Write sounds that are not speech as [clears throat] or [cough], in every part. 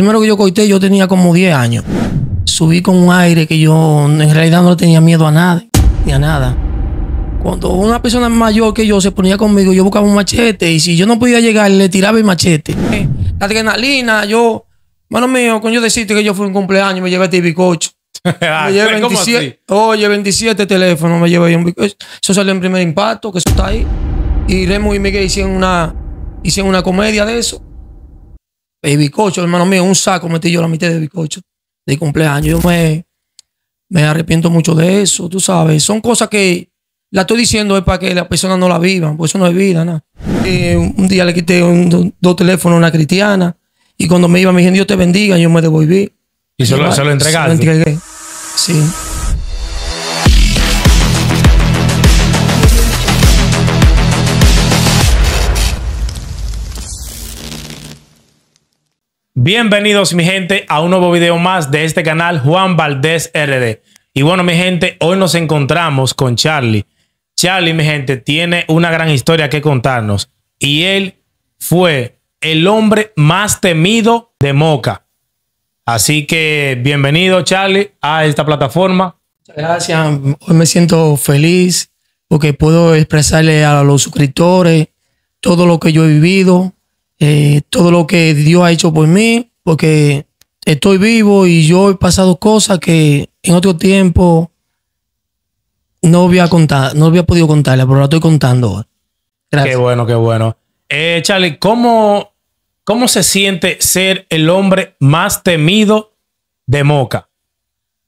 primero que yo coité, yo tenía como 10 años. Subí con un aire que yo en realidad no tenía miedo a nadie, ni a nada. Cuando una persona mayor que yo se ponía conmigo, yo buscaba un machete y si yo no podía llegar, le tiraba el machete. La adrenalina, yo, mano mío, cuando yo decirte que yo fui un cumpleaños, me llevé este bicocho. [laughs] me llevé 27, oye, 27 teléfonos, me llevé un bicocho. Eso salió en primer impacto, que eso está ahí. Y Remo y Miguel hicieron una, hicieron una comedia de eso el bicocho, hermano mío, un saco metí yo la mitad de bicocho de cumpleaños. Yo me, arrepiento mucho de eso, tú sabes. Son cosas que la estoy diciendo es para que las personas no la vivan, por eso no es vida, nada. Eh, un día le quité dos teléfonos a una cristiana y cuando me iba me dijeron Dios te bendiga, yo me devolví. ¿Y, se, lo, se Se lo entregué, sí. Bienvenidos mi gente a un nuevo video más de este canal Juan Valdés RD. Y bueno mi gente, hoy nos encontramos con Charlie. Charlie mi gente tiene una gran historia que contarnos y él fue el hombre más temido de Moca. Así que bienvenido Charlie a esta plataforma. gracias, hoy me siento feliz porque puedo expresarle a los suscriptores todo lo que yo he vivido, eh, todo lo que Dios ha hecho por mí, porque estoy vivo y yo he pasado cosas que en otro tiempo no había, contado, no había podido contarla, pero la estoy contando. Gracias. Qué bueno, qué bueno. Eh, Charlie, ¿cómo, ¿cómo se siente ser el hombre más temido de Moca?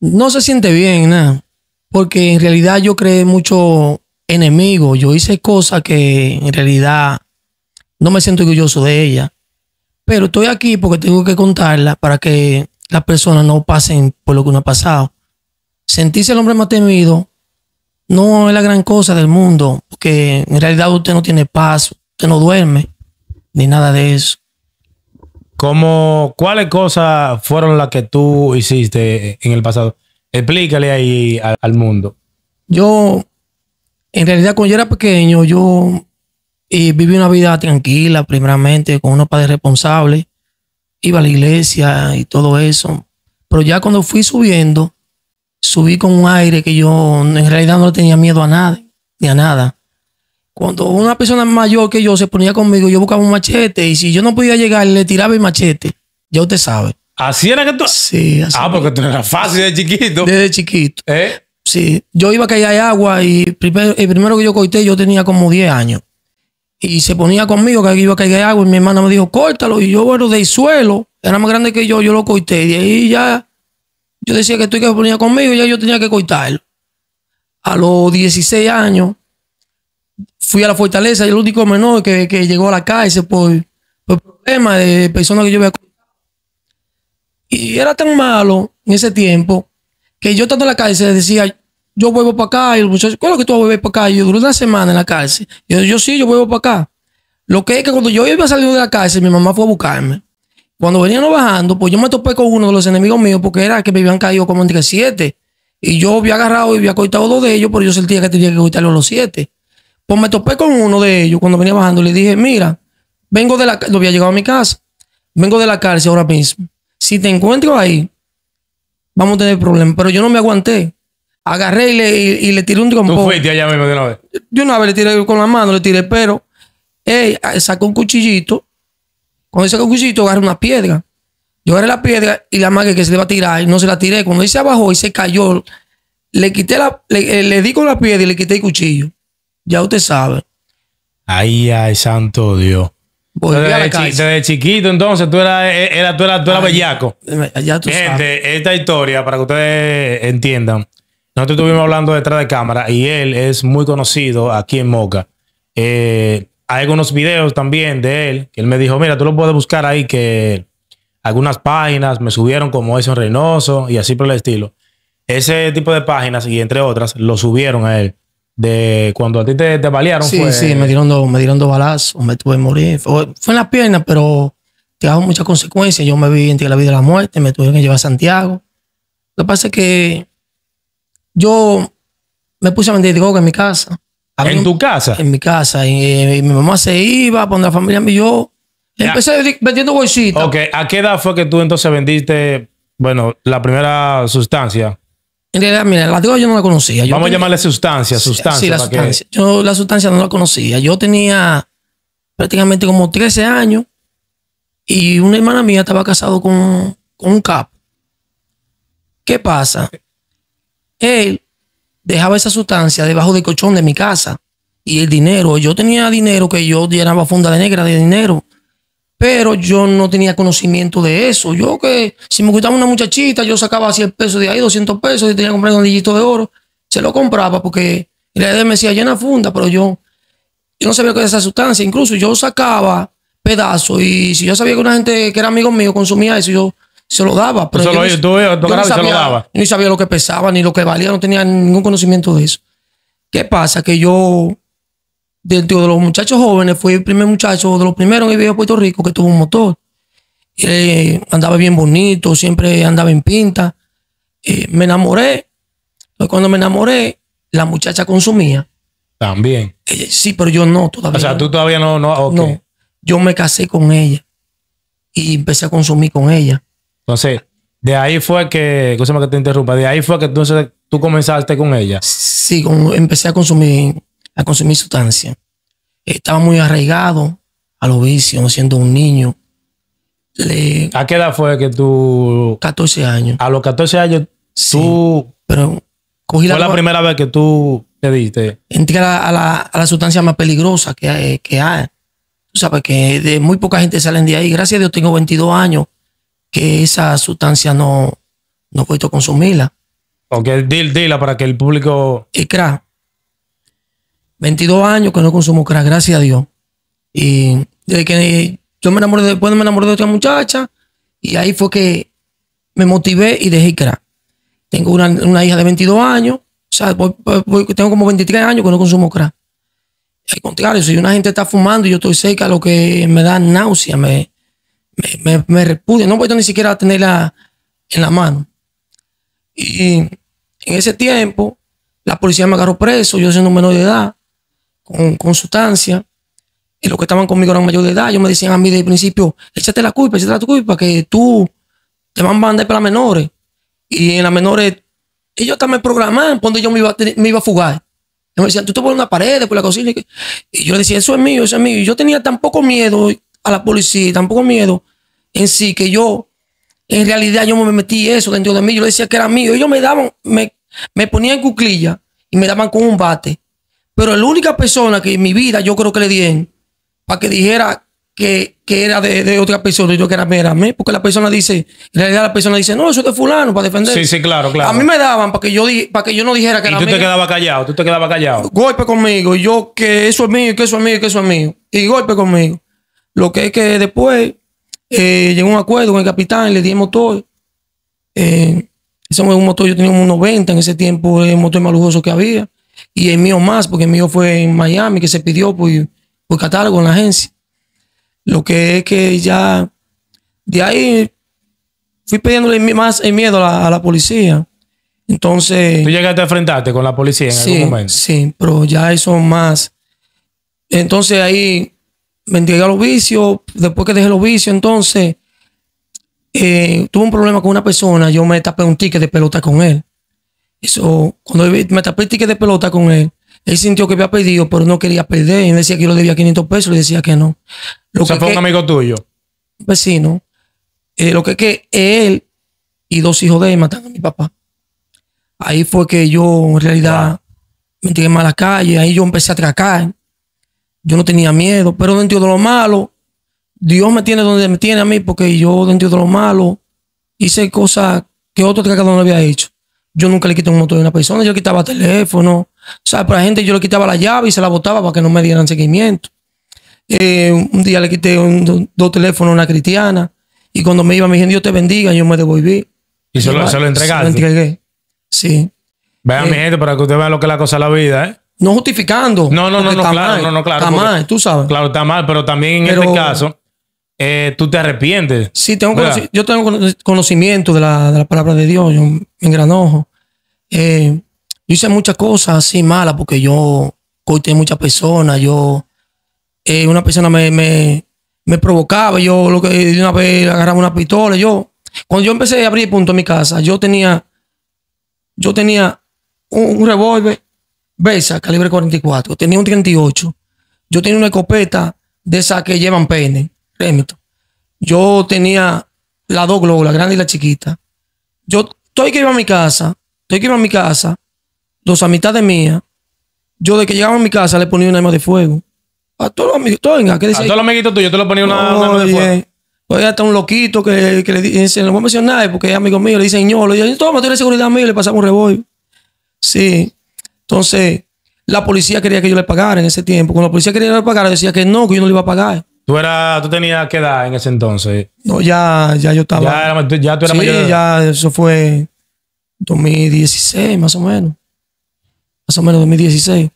No se siente bien, nada. Porque en realidad yo creé mucho enemigo. Yo hice cosas que en realidad no me siento orgulloso de ella. Pero estoy aquí porque tengo que contarla para que las personas no pasen por lo que uno ha pasado. Sentirse el hombre más temido no es la gran cosa del mundo, porque en realidad usted no tiene paz, usted no duerme, ni nada de eso. ¿Cómo, ¿Cuáles cosas fueron las que tú hiciste en el pasado? Explícale ahí al mundo. Yo, en realidad, cuando yo era pequeño, yo y viví una vida tranquila, primeramente, con unos padres responsables. Iba a la iglesia y todo eso. Pero ya cuando fui subiendo, subí con un aire que yo en realidad no tenía miedo a nada, ni a nada. Cuando una persona mayor que yo se ponía conmigo, yo buscaba un machete y si yo no podía llegar, le tiraba el machete. Ya usted sabe. ¿Así era que tú? Sí, así. Ah, porque tú eras fácil de chiquito. Desde chiquito. ¿Eh? Sí. Yo iba a caer agua y primero, el primero que yo coité, yo tenía como 10 años y se ponía conmigo que iba a caer agua y mi hermana me dijo, córtalo. Y yo, bueno, del suelo, era más grande que yo, yo lo corté. Y ahí ya, yo decía que estoy que se ponía conmigo y ya yo tenía que cortarlo. A los 16 años, fui a la fortaleza y el único menor que, llegó a la cárcel por, problemas de personas que yo había y era tan malo en ese tiempo que yo estando en la cárcel decía, yo vuelvo para acá. Y el muchacho, ¿cuál es que tú vas a volver para acá? yo duré una semana en la cárcel. Y yo, yo sí, yo vuelvo para acá. Lo que es que cuando yo había salido de la cárcel, mi mamá fue a buscarme. Cuando venían bajando, pues yo me topé con uno de los enemigos míos, porque era que me habían caído como entre siete. Y yo había agarrado y había coitado dos de ellos, pero yo sentía que tenía que a los siete. Pues me topé con uno de ellos cuando venía bajando. y Le dije, mira, vengo de la lo había llegado a mi casa. Vengo de la cárcel ahora mismo. Si te encuentro ahí, vamos a tener problemas. Pero yo no me aguanté agarré y le, y, le tiré un trompón. ¿Tú allá mismo de una vez? una vez le tiré con la mano, le tiré, pero él sacó un cuchillito. Cuando ese sacó un cuchillito, agarré una piedra. Yo agarré la piedra y la madre que se le va a tirar, y no se la tiré. Cuando él se y se cayó, le quité la, eh, le, di con la piedra y le quité el cuchillo. Ya usted sabe. Ay, ay, santo Dios. Desde, chiquito, entonces tú eras, eh, eh, tú eras, bellaco. esta historia, para que ustedes entiendan, nosotros estuvimos hablando detrás de cámara y él es muy conocido aquí en Moca. Eh, hay algunos videos también de él que él me dijo, mira, tú lo puedes buscar ahí que algunas páginas me subieron como eso en Reynoso y así por el estilo. Ese tipo de páginas y entre otras lo subieron a él. De cuando a ti te, balearon. Sí, fue... sí, me dieron, dos, me dieron dos balazos, me tuve que morir. Fue, en las piernas, pero te hago muchas consecuencias. Yo me vi entre la vida y la muerte, me tuvieron que llevar a Santiago. Lo que pasa es que yo me puse a vender droga en mi casa. Ah, ¿En tu casa? En mi casa. Y, eh, mi mamá se iba cuando la familia y yo. Empecé vendiendo bolsitas. Ok, ¿a qué edad fue que tú entonces vendiste, bueno, la primera sustancia? En realidad, mira, la droga yo no la conocía. Vamos a llamarle sustancia, sustancia. Sí, la sustancia. Yo la sustancia no la conocía. Yo tenía prácticamente como 13 años y una hermana mía estaba casada con, con un capo. ¿Qué pasa? él dejaba esa sustancia debajo del colchón de mi casa y el dinero. Yo tenía dinero que yo llenaba funda de negra de dinero, pero yo no tenía conocimiento de eso. Yo que si me gustaba una muchachita, yo sacaba 100 pesos de ahí, 200 pesos y tenía que comprar un lillito de oro. Se lo compraba porque la me decía llena funda, pero yo, yo no sabía qué era esa sustancia. Incluso yo sacaba pedazos y si yo sabía que una gente que era amigo mío consumía eso, yo se lo daba. Pero yo, no, sabía, lo que pesaba, ni lo que valía, no tenía ningún conocimiento de eso. ¿Qué pasa? Que yo, dentro de los muchachos jóvenes, fui el primer muchacho, de los primeros que vivía a Puerto Rico que tuvo un motor. Eh, andaba bien bonito, siempre andaba en pinta. Eh, me enamoré. cuando me enamoré, la muchacha consumía. También. sí, pero yo no todavía. O sea, tú todavía no. No, no. Yo me casé con ella y empecé a consumir con ella. Entonces, de ahí fue que, me que te interrumpa, de ahí fue que entonces tú comenzaste con ella. Sí, empecé a consumir, a consumir sustancia. Estaba muy arraigado a los vicios, siendo un niño. ¿A qué edad fue que tú? 14 años. A los 14 años, sí, tú. Pero cogí la. Fue la primera vez que tú te diste. Entré a la, sustancia más peligrosa que hay, que Tú sabes que de muy poca gente salen de ahí. Gracias a Dios tengo 22 años que esa sustancia no, no puedo consumirla. Ok, de dila para que el público... Y crack. 22 años que no consumo crack, gracias a Dios. Y desde que yo me enamoré, después me enamoré de otra muchacha y ahí fue que me motivé y dejé crack. Tengo una, hija de 22 años, o sea, tengo como 23 años que no consumo crack. Al contrario, si una gente está fumando y yo estoy seca, lo que me da náusea, me, me, me, repudio, no puedo ni siquiera a tenerla en la mano. Y en ese tiempo, la policía me agarró preso, yo siendo menor de edad, con, sustancia. Y los que estaban conmigo eran mayores de edad. Ellos me decían a mí desde el principio, échate la culpa, échate la culpa, que tú te van a mandar para las menores. Y en las menores, ellos también programaban cuando yo me iba, me iba a fugar. Ellos me decían, tú te pones una pared por la cocina. Y yo decía, eso es mío, eso es mío. Y yo tenía tan poco miedo a la policía, tampoco miedo en sí, que yo, en realidad yo me metí eso dentro de mí, yo decía que era mío. Ellos me daban, me, me ponían en cuclilla y me daban con un bate. Pero la única persona que en mi vida yo creo que le dieron para que dijera que, era de, otra persona yo que era era mí, porque la persona dice, en realidad la persona dice, no, eso es de fulano para defender. Sí, sí, claro, claro. A mí me daban para que yo, para que yo no dijera que era mío Y tú te quedabas callado, tú te quedabas callado. Golpe conmigo, yo que eso es mío, que eso es mío, que eso es mío. Y golpe conmigo. Lo que es que después llegó un acuerdo con el capitán, le di el motor. Eh, ese un motor, yo tenía un 90 en ese tiempo, el motor más lujoso que había. Y el mío más, porque el mío fue en Miami, que se pidió por, por catálogo en la agencia. Lo que es que ya de ahí fui pidiéndole más el miedo a la, policía. Entonces. ¿Tú llegaste a enfrentarte con la policía en sí, algún momento? Sí, pero ya eso más. Entonces ahí me entregué a los vicios. Después que dejé los vicios, entonces eh, tuve un problema con una persona. Yo me tapé un ticket de pelota con él. Eso, cuando me tapé el ticket de pelota con él, él sintió que había perdido, pero no quería perder. y me decía que yo le debía 500 pesos, y decía que no. Lo fue un amigo tuyo. Vecino. Eh, lo que es que él y dos hijos de él mataron a mi papá. Ahí fue que yo, en realidad, me tiré más a la calle. Ahí yo empecé a atracar. Yo no tenía miedo, pero dentro de lo malo, Dios me tiene donde me tiene a mí, porque yo dentro de lo malo hice cosas que otro tracador no había hecho. Yo nunca le quité un motor de una persona, yo le quitaba teléfono. O sea, para la gente yo le quitaba la llave y se la botaba para que no me dieran seguimiento. Eh, un día le quité un, dos teléfonos a una cristiana y cuando me iba me dijeron Dios te bendiga, yo me devolví. ¿Y se lo, ah, se lo entregaste? Se lo entregué, sí. Vean, mi gente, para que usted vea lo que es la cosa de la vida, ¿eh? No justificando. No, no, no, claro, no, no, claro. Está mal, tú sabes. Claro, está mal, pero también en este caso, eh, tú te arrepientes. Sí, tengo yo tengo conocimiento de la, de la, palabra de Dios, yo me engranojo. Eh, yo hice muchas cosas así malas porque yo corté muchas personas, yo. Eh, una persona me, me, provocaba, yo lo que una vez agarraba una pistola, yo. Cuando yo empecé a abrir punto en mi casa, yo tenía, yo tenía un revólver Besa, calibre 44. Tenía un 38. Yo tenía una escopeta de esas que llevan pene, rémito. Yo tenía la dos globos, la grande y la chiquita. Yo estoy que iba a mi casa, estoy que iba a mi casa, dos a mitad de mía, yo de que llegaba a mi casa le ponía un arma de fuego. A todos los amigos, venga, ¿qué dice? A todos los amiguitos tuyos, te lo ponía una, arma de fuego. Oye, hasta un loquito que, le dicen, no voy a mencionar porque es amigo mío, le dicen ñolo. le digo, toma, tú eres seguridad mío le pasamos un revólver. Sí. Entonces, la policía quería que yo le pagara en ese tiempo. Cuando la policía quería que yo le pagara, decía que no, que yo no le iba a pagar. ¿Tú, era, tú tenías que edad en ese entonces? No, ya, ya yo estaba. Ya, ya tú eras sí, ya eso fue 2016, más o menos. Más o menos 2016.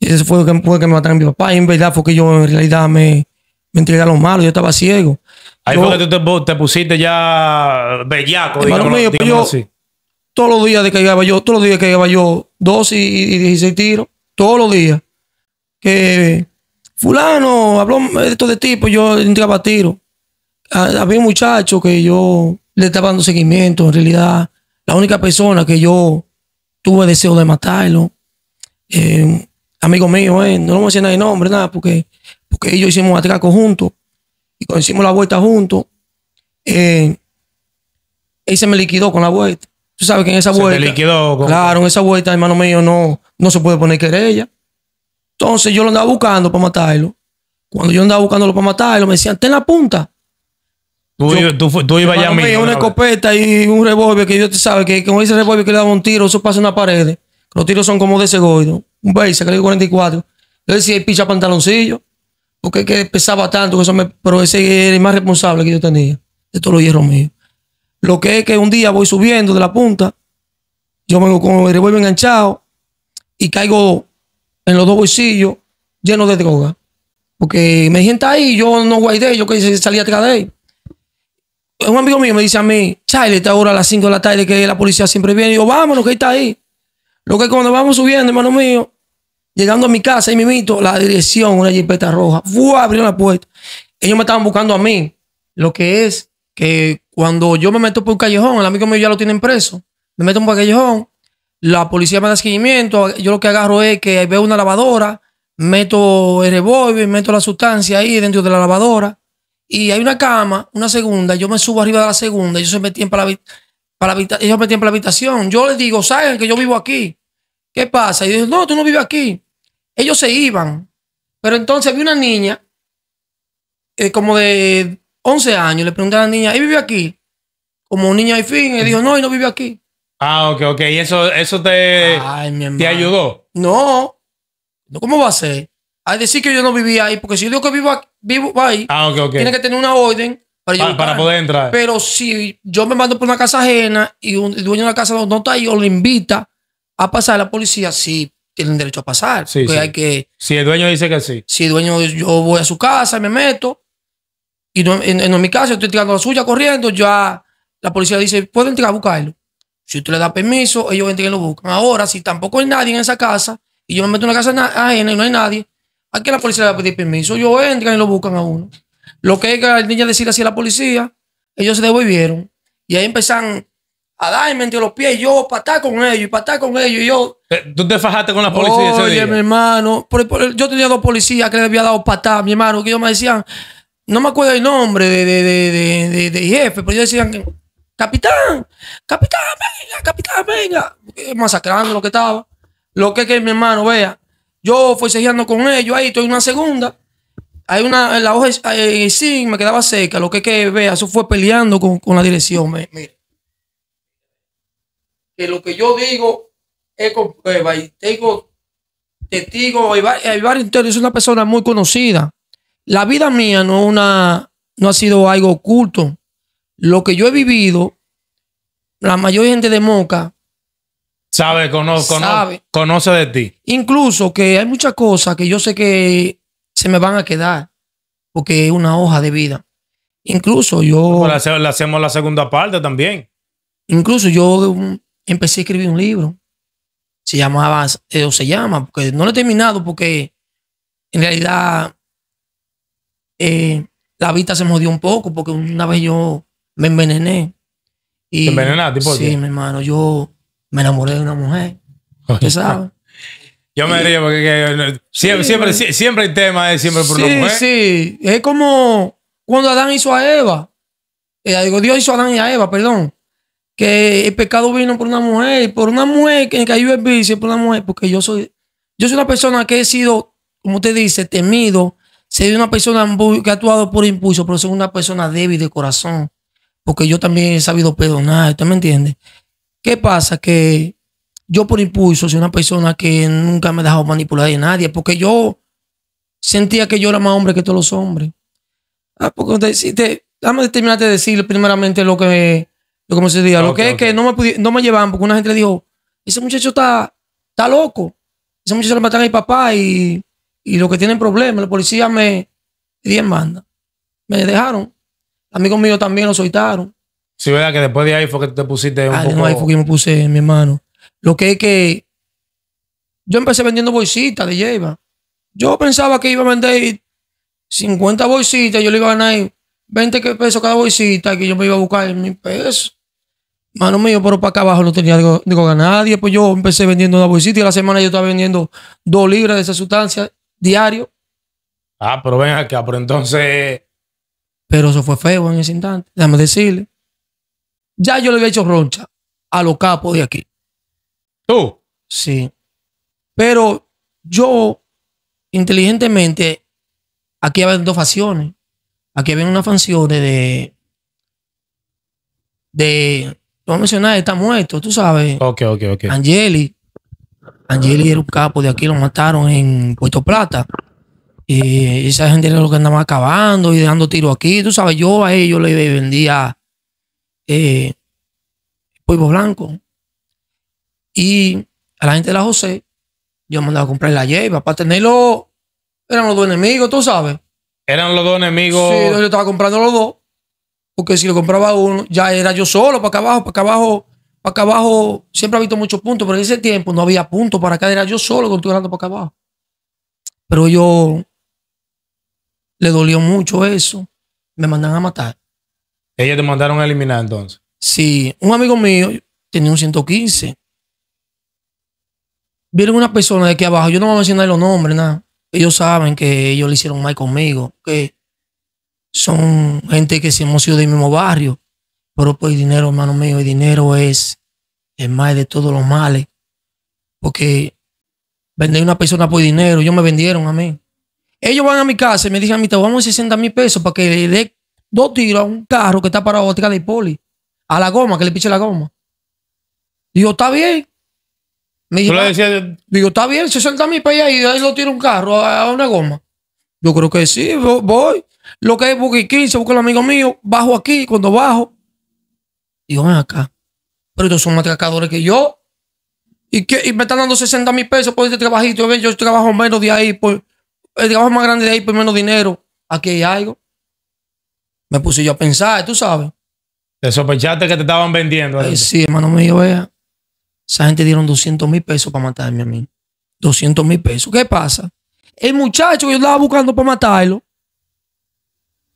Y eso fue lo que, que me mataron a mi papá. Y en verdad fue que yo en realidad me, me entregué a malos. Yo estaba ciego. Ahí fue que tú te, pusiste ya bellaco, digamos, mío, pues Todos los días de que llegaba yo, todos los días que llegaba yo, 12 y 16 tiros todos los días. Que fulano habló esto de tipo, pues yo entraba a tiro. Había un muchacho que yo le estaba dando seguimiento, en realidad, la única persona que yo tuve deseo de matarlo, eh, amigo mío, eh, no lo voy a decir nada nombre, nada, porque, porque ellos hicimos atraco juntos y cuando hicimos la vuelta juntos, eh, él se me liquidó con la vuelta. Tú sabes que en esa vuelta. Claro, en esa vuelta, hermano mío, no, no se puede poner querella. Entonces yo lo andaba buscando para matarlo. Cuando yo andaba buscándolo para matarlo, me decían, en la punta. Tú, yo, ibas ya Una, una escopeta y un revólver que yo te sabe que con ese revólver que le daba un tiro, eso pasa en la pared. Los tiros son como de ese goido. Un base, que 44. Yo decía, picha pantaloncillo. Porque que pesaba tanto, eso me, pero ese era el más responsable que yo tenía de todos los hierros míos. Lo que es que un día voy subiendo de la punta, yo vengo con el enganchado y caigo en los dos bolsillos llenos de droga. Porque me gente ahí, yo no guardé, yo que salí atrás de él. Un amigo mío me dice a mí, Charlie, está ahora a las 5 de la tarde que la policía siempre viene. Y yo, vámonos, que está ahí. Lo que es cuando vamos subiendo, hermano mío, llegando a mi casa, y ahí mito la dirección, una jipeta roja, fue abrió la puerta. Ellos me estaban buscando a mí, lo que es que cuando yo me meto por un callejón, el amigo mío ya lo tienen preso, me meto por un callejón, la policía me da seguimiento, yo lo que agarro es que veo una lavadora, meto el revólver, meto la sustancia ahí dentro de la lavadora, y hay una cama, una segunda, yo me subo arriba de la segunda, Ellos se metían para la, para para la habitación, yo les digo, ¿saben que yo vivo aquí? ¿Qué pasa? Y yo no, tú no vives aquí. Ellos se iban, pero entonces vi una niña eh, como de 11 años, le pregunté a la niña, ¿y vive aquí? Como niña y fin, y dijo, no, y no vive aquí. Ah, ok, ok. ¿Y eso, eso te, ayudó? No. no ¿Cómo va a ser? que decir que yo no vivía ahí, porque si yo digo que vivo, aquí, vivo ahí, ah, tiene que tener una orden para, para, para, poder entrar. Pero si yo me mando por una casa ajena y el dueño de la casa no, está ahí o le invita a pasar a la policía, sí tienen derecho a pasar. Sí, que, si el dueño dice que sí. Si el dueño, yo voy a su casa, me meto y no, en, mi caso, yo estoy tirando la suya corriendo, ya la policía dice, pueden entrar a buscarlo. Si usted le da permiso, ellos entran y lo buscan. Ahora, si tampoco hay nadie en esa casa, y yo me meto en una casa ajena y no hay nadie, aquí la policía le va a pedir permiso. Yo entran y lo buscan a uno. Lo que es que la niña decir así a la policía, ellos se devolvieron. Y ahí empezaron a darme entre los pies, yo patá con ellos, y estar con ellos, y yo. Eh, ¿Tú te fajaste con la policía ese día? mi hermano, yo tenía dos policías que le había dado patá, mi hermano, que ellos me decían, no me acuerdo el nombre de, de, jefe, pero ellos decían capitán, capitán, venga, capitán, venga, masacrando lo que estaba. Lo que es que mi hermano, vea, yo fui sellando con ellos, ahí estoy en una segunda. Hay una, la hoja, eh, sí, me quedaba seca, lo que es que vea, eso fue peleando con, la dirección, mire. Que lo que yo digo es con prueba eh, y tengo testigo, hay varios Interior es una persona muy conocida la vida mía no, una, no ha sido algo oculto. Lo que yo he vivido, la mayor gente de Moca. Sabe, conozco conoce de ti. Incluso que hay muchas cosas que yo sé que se me van a quedar, porque es una hoja de vida. Incluso yo. Pues Le hacemos la segunda parte también. Incluso yo um, empecé a escribir un libro. Se llamaba, eh, o se llama, porque no lo he terminado, porque en realidad eh, la vista se me un poco porque una vez yo me envenené. Y, ¿Te envenenaste? Sí, mi hermano. Yo me enamoré de una mujer. [laughs] Yo me porque siempre, siempre, el tema es eh, siempre por una mujer. Sí, es como cuando Adán hizo a Eva. Eh, Dios hizo a Adán y a Eva, perdón. Que el pecado vino por una mujer, por una mujer que cayó el vicio, por una mujer, porque yo soy, yo soy una persona que he sido, como usted dice, temido soy una persona que ha actuado por impulso, pero soy una persona débil de corazón, porque yo también he sabido perdonar, ¿usted me entiende? ¿Qué pasa? Que yo por impulso soy una persona que nunca me ha dejado manipular de nadie, porque yo sentía que yo era más hombre que todos los hombres. Ah, porque te, déjame terminar de decirle primeramente lo que, lo que me decía, lo que es que no me, no llevaban, porque una gente le dijo, ese muchacho está, está loco. Ese muchacho le matan a mi papá y y los que tienen problemas, los policías me dieron manda. Me dejaron. Amigos míos también lo soltaron. Sí, verdad que después de ahí fue que te pusiste un ah, No, ahí fue que me puse, mi hermano. Lo que es que yo empecé vendiendo bolsitas de lleva. Yo pensaba que iba a vender 50 bolsitas, yo le iba a ganar 20 pesos cada bolsita, que yo me iba a buscar mil pesos. Mano mío, pero para acá abajo no tenía digo, digo nadie. Pues yo empecé vendiendo una bolsita y la semana yo estaba vendiendo dos libras de esa sustancia diario. Ah, pero ven acá, pero entonces. Pero eso fue feo en ese instante, déjame decirle. Ya yo le había hecho roncha a los capos de aquí. ¿Tú? Sí. Pero yo, inteligentemente, aquí había dos facciones. Aquí había una facción de. de. No mencionar, está muerto, tú sabes. Ok, ok, ok. Angeli, Angeli y un capo de aquí, lo mataron en Puerto Plata. Y esa gente era lo que andaba acabando y dando tiro aquí. Tú sabes, yo a ellos le vendía eh, polvo blanco. Y a la gente de la José, yo mandaba a comprar la lleva para tenerlo. Eran los dos enemigos, tú sabes. Eran los dos enemigos. Sí, yo estaba comprando los dos. Porque si lo compraba uno, ya era yo solo, para acá abajo, para acá abajo para acá abajo siempre ha visto muchos puntos, pero en ese tiempo no había puntos para acá, era yo solo andando para acá abajo. Pero yo le dolió mucho eso, me mandan a matar. ¿Ellos te mandaron a eliminar entonces? Sí, un amigo mío tenía un 115. Vieron una persona de aquí abajo, yo no voy a mencionar los nombres, nada. Ellos saben que ellos le hicieron mal conmigo, que son gente que se hemos sido del mismo barrio pero pues el dinero, hermano mío, el dinero es el más de todos los males. Porque vender una persona por dinero, ellos me vendieron a mí. Ellos van a mi casa y me dicen a mí, vamos a 60 mil pesos para que le dé dos tiros a un carro que está parado atrás de poli. A la goma, que le piche la goma. Digo, está bien. Me ah, digo, está bien, 60 mil pesos y ahí lo tira un carro a, una goma. Yo creo que sí, voy. Lo que es Buki 15, busco el amigo mío, bajo aquí, cuando bajo, Digo, ven acá. Pero ellos son más atracadores que yo. ¿Y, me están dando 60 mil pesos por este trabajito. Yo trabajo menos de ahí. Por, el trabajo más grande de ahí por menos dinero. Aquí hay algo. Me puse yo a pensar, tú sabes. Te sospechaste que te estaban vendiendo. sí, hermano mío, vea. Esa gente dieron 200 mil pesos para matarme a mí. 200 mil pesos. ¿Qué pasa? El muchacho que yo estaba buscando para matarlo,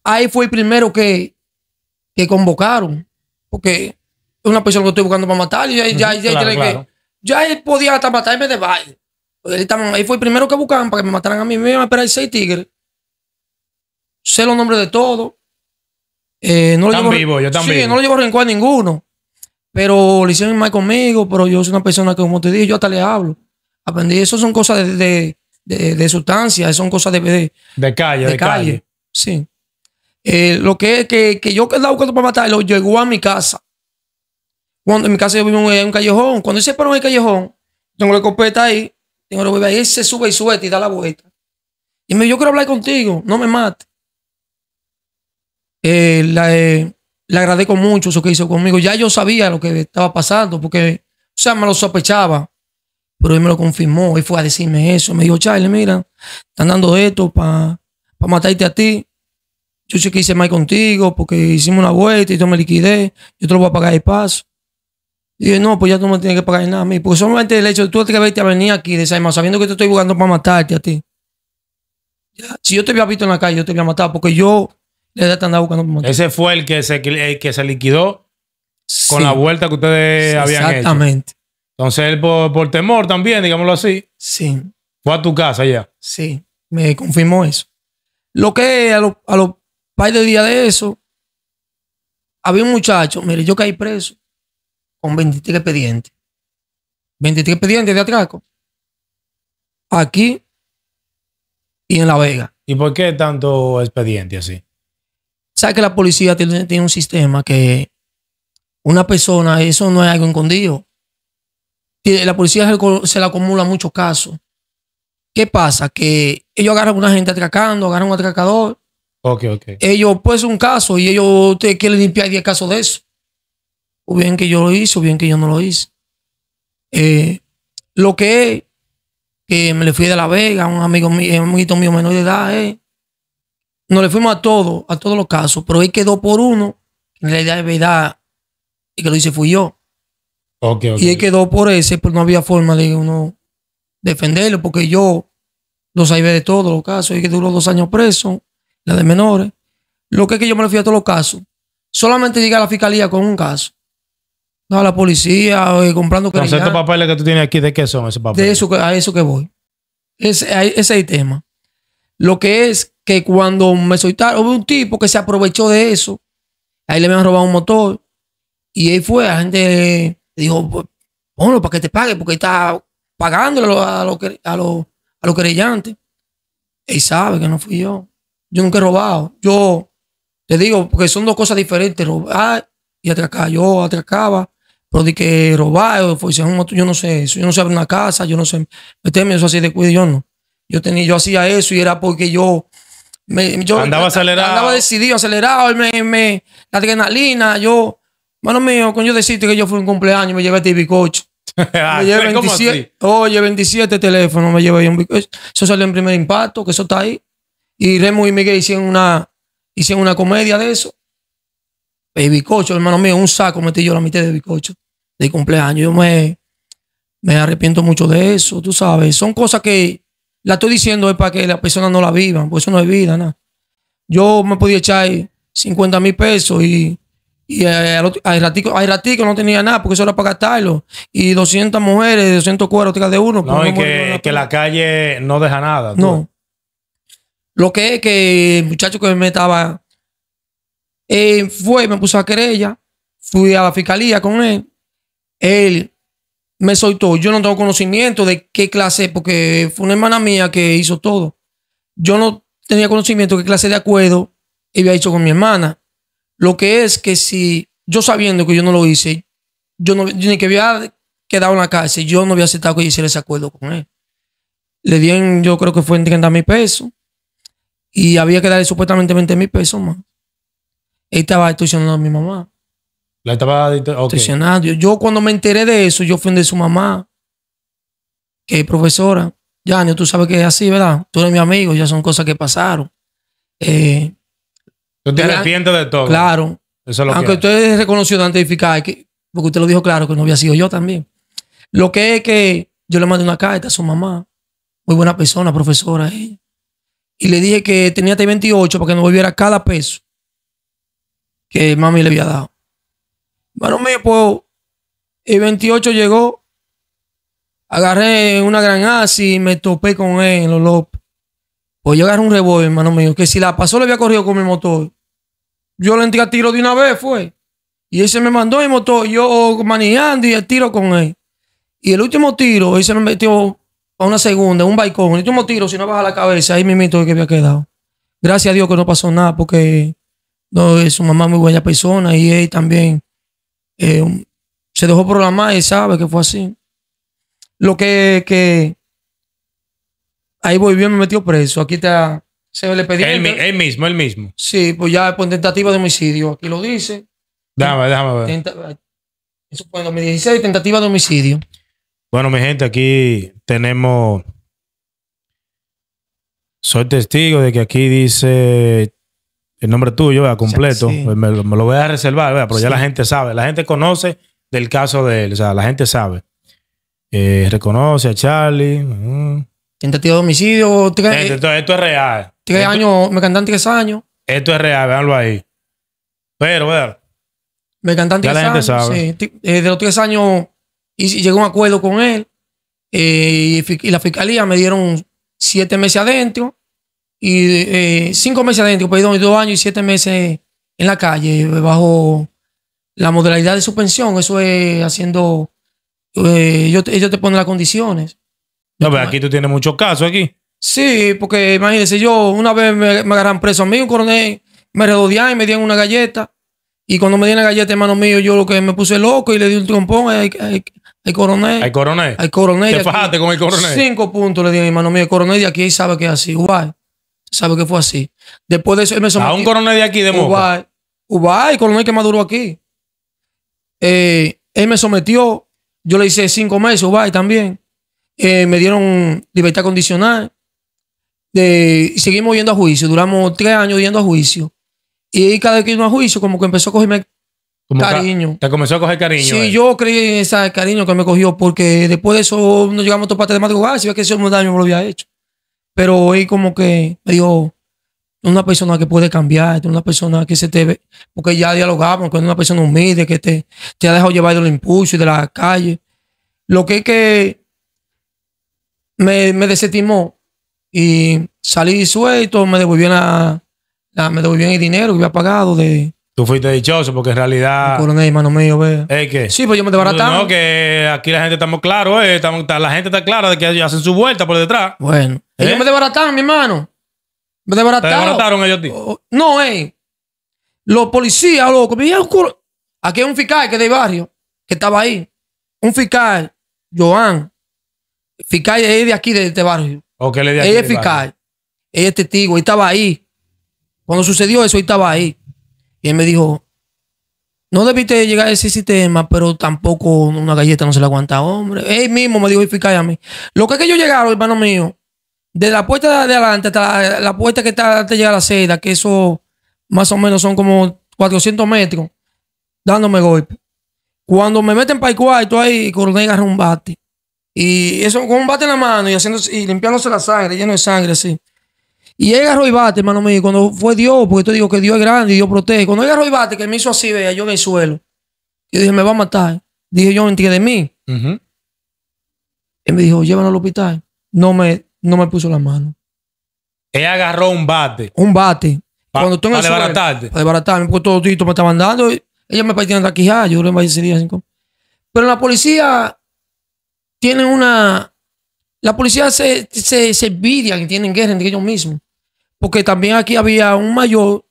ahí fue el primero que, que convocaron. Porque es una persona que estoy buscando para matar. Y ya, él podía hasta matarme de baile. Él, fue el primero que buscaban para que me mataran a mí. Me iban a esperar seis tigres. Sé los nombres de todos. Eh, no yo también. Sí, no lo llevo rencor a ninguno. Pero le hicieron mal conmigo. Pero yo soy una persona que, como te dije, yo hasta le hablo. Aprendí. Eso son cosas de, de, de, sustancia. Son cosas de, de, calle. De, calle. Sí. Eh, lo que es que, que yo quedaba buscando para matarlo, llegó a mi casa. Cuando en mi casa yo vivo en un callejón. Cuando él se paró en el callejón, tengo la copeta ahí, tengo la bebé ahí, se sube y suelta y da la vuelta. Y me dijo, yo quiero hablar contigo, no me mate. Eh, eh, le agradezco mucho eso que hizo conmigo. Ya yo sabía lo que estaba pasando, porque, o sea, me lo sospechaba. Pero él me lo confirmó, él fue a decirme eso. Me dijo, Charlie, mira, están dando esto para matarte a ti yo sé que hice mal contigo porque hicimos una vuelta y yo me liquidé, yo te lo voy a pagar de paso. Y dije, no, pues ya tú no me tienes que pagar nada a mí, porque solamente el hecho de tú atreverte a venir aquí de sabiendo que te estoy buscando para matarte a ti. si yo te había visto en la calle, yo te había matado, porque yo le andaba buscando para matarte. Ese fue el que se, que se liquidó con la vuelta que ustedes habían hecho. Exactamente. Entonces él por, temor también, digámoslo así. Sí. Fue a tu casa ya. Sí, me confirmó eso. Lo que a, los a, lo, par de días de eso, había un muchacho, mire, yo caí preso con 23 expedientes. 23 expedientes de atraco. Aquí y en La Vega. ¿Y por qué tanto expediente así? Sabes que la policía tiene, un sistema que una persona, eso no es algo escondido. La policía se, la le acumula muchos casos. ¿Qué pasa? Que ellos agarran a una gente atracando, agarran a un atracador ellos pues un caso y ellos te quieren limpiar 10 casos de eso. O bien que yo lo hice, o bien que yo no lo hice. Eh, lo que es que me le fui de La Vega, un amigo mío, un amiguito mío menor de edad, eh. no le fuimos a todos, a todos los casos, pero él quedó por uno, en realidad es verdad, y que lo hice fui yo. Y él quedó por ese, pero no había forma de uno defenderlo, porque yo lo sabía de todos los casos, y que duró dos años preso, la de menores. Lo que es que yo me refiero a todos los casos. Solamente llega a la fiscalía con un caso. a la policía, eh, comprando Entonces, estos papeles que tú tienes aquí, ¿de qué son esos papeles? a eso que voy. Ese, es el tema. Lo que es que cuando me soltaron, hubo un tipo que se aprovechó de eso. Ahí le han robado un motor. Y él fue, la gente dijo, bueno, pues, para que te pague, porque está pagándole a los a querellantes. Él sabe que no fui yo. Yo nunca he robado. Yo te digo, porque son dos cosas diferentes, robar y atracar. Yo atracaba, pero de que robar yo no sé eso. Yo no sé abrir una casa, yo no sé meterme eso así de cuido, yo no. Yo tenía, yo hacía eso y era porque yo yo andaba acelerado. Andaba decidido, acelerado. Me, me, la adrenalina. Yo, mano mío, cuando yo decirte que yo fui un cumpleaños, me llevé este bicocho. [laughs] me llevé 27, oye, 27 teléfonos, me llevé un Eso salió en primer impacto, que eso está ahí. Y Remo y Miguel hicieron una, hicieron una comedia de eso. Baby bicocho, hermano mío, un saco metí yo la mitad de bicocho de cumpleaños. Yo me, me arrepiento mucho de eso, tú sabes. Son cosas que la estoy diciendo es para que las personas no la vivan, porque eso no es vida, nada. Yo me podía echar 50 mil pesos y, y eh, al, ratico, ratico, no tenía nada, porque eso era para gastarlo. Y 200 mujeres, 200 cueros, de uno. No, pues y que, la calle no deja nada. No. Lo que es que el muchacho que me estaba eh, fue, me puso a querella, fui a la fiscalía con él, él me soltó. Yo no tengo conocimiento de qué clase, porque fue una hermana mía que hizo todo. Yo no tenía conocimiento de qué clase de acuerdo había hecho con mi hermana. Lo que es que si yo sabiendo que yo no lo hice, yo no ni que había quedado en la cárcel, yo no había aceptado que hiciera ese acuerdo con él. Le di, yo creo que fue en 30 mil pesos y había que darle supuestamente 20 mil pesos más. estaba extorsionando a mi mamá. La estaba extorsionando. Yo, cuando me enteré de eso, yo fui de su mamá, que es profesora. Ya, tú sabes que es así, ¿verdad? Tú eres mi amigo, ya son cosas que pasaron. Eh, tú te arrepientes de todo. Claro. Eso es lo aunque usted reconoció reconocido antes de porque usted lo dijo claro, que no había sido yo también. Lo que es que yo le mandé una carta a su mamá, muy buena persona, profesora ella y le dije que tenía hasta 28 para que no volviera cada peso que mami le había dado. Bueno, me pues, el 28 llegó, agarré una gran A y me topé con él en los lopes. Pues yo agarré un revólver, hermano mío, que si la pasó le había corrido con mi motor. Yo le entré a tiro de una vez, fue. Y ese me mandó el motor, yo manejando y el tiro con él. Y el último tiro, ese se me metió a una segunda, un baicón. Y tú me tiro, si no baja la cabeza, ahí mito que había quedado. Gracias a Dios que no pasó nada, porque no, es su mamá muy buena persona y él también eh, se dejó programar y sabe que fue así. Lo que, ahí volvió y me metió preso. Aquí está, se le pedía. Él, mismo, él mismo. Sí, pues ya por tentativa de homicidio. Aquí lo dice. Dame, déjame ver. eso fue en 2016, tentativa de homicidio. Bueno, mi gente, aquí tenemos. Soy testigo de que aquí dice el nombre tuyo, vea, completo. Pues me, lo voy a reservar, vea, pero ya la gente sabe. La gente conoce del caso de él, o sea, la gente sabe. Eh, reconoce a Charlie. Mm. de homicidio. esto, es real. Tres años, me cantan tres años. Esto es real, véanlo ahí. Pero, vea. Me cantan tres ya la Gente sabe. Eh, de los tres años y llegué a un acuerdo con él. Eh, y, la fiscalía me dieron siete meses adentro y eh, cinco meses adentro, perdón, y dos años y siete meses en la calle eh, bajo la modalidad de suspensión. Eso es haciendo, eh, ellos, te, ponen las condiciones. No, pero aquí tú tienes muchos casos aquí. Sí, porque imagínese yo una vez me, agarran preso a mí, un coronel, me redodearon y me dieron una galleta. Y cuando me dieron la galleta, hermano mío, yo lo que me puse loco y le di un trompón. El coronel. El coronel. El coronel. Te con el coronel. Cinco puntos le di a mi hermano mío. El coronel de aquí sabe que es así. Ubay. Sabe que fue así. Después de eso, él me sometió. A un coronel de aquí, de Moca. Ubay. Ubay, coronel que maduró aquí. Eh, él me sometió. Yo le hice cinco meses, Ubay también. Eh, me dieron libertad condicional. De, seguimos yendo a juicio. Duramos tres años yendo a juicio. Y cada vez que iba a juicio, como que empezó a cogerme cariño. Te comenzó a coger cariño. Sí, yo creí en ese cariño que me cogió, porque después de eso nos llegamos a parte de madrugada, si ve que eso un daño me lo había hecho. Pero hoy como que me dijo, una persona que puede cambiar, una persona que se te ve, porque ya dialogamos con una persona humilde que te, te ha dejado llevar del impulso y de la calle. Lo que es que me, me desestimó y salí suelto, me devolvieron la, me el dinero que había pagado de, Tú fuiste dichoso porque en realidad. Sí, pues yo me desbarataba. No, que aquí la gente estamos claros, eh, la gente está clara de que ellos hacen su vuelta por detrás. Bueno. ¿Eh? Ellos me desbarataron, mi hermano. Me desbarataron. Me ellos oh, no, eh. Los policías, loco. Aquí hay un fiscal que es de barrio, que estaba ahí. Un fiscal, Joan. Fiscal es de aquí, de este barrio. O qué le Ella es fiscal. Él es testigo, él estaba ahí. Cuando sucedió eso, él estaba ahí. Y él me dijo, no debiste llegar a ese sistema, pero tampoco una galleta no se la aguanta, hombre. Él mismo me dijo, y a mí. Lo que es que yo llegaron, hermano mío, de la puerta de adelante hasta la, puerta que está antes de llegar a la seda, que eso más o menos son como 400 metros, dándome golpe. Cuando me meten para el cuarto ahí, Coronel agarra un bate. Y eso con un bate en la mano y, haciendo, y limpiándose la sangre, lleno de sangre sí. Y él agarró y bate, hermano mío. Cuando fue Dios, porque te digo que Dios es grande y Dios protege. Cuando él agarró y bate, que me hizo así, vea, yo en el suelo. Yo dije, me va a matar. Dije, yo entiendo de mí. Él me dijo, llévalo al hospital. No me, no me puso la mano. Él agarró un bate. Un bate. Cuando tú en el para desbaratarte. Para desbaratarme, porque todos los me estaban dando. ella me partían aquí ya. Yo le cinco. Pero la policía tiene una. La policía se, se, se envidia que tienen guerra entre ellos mismos. Porque también aquí había un mayor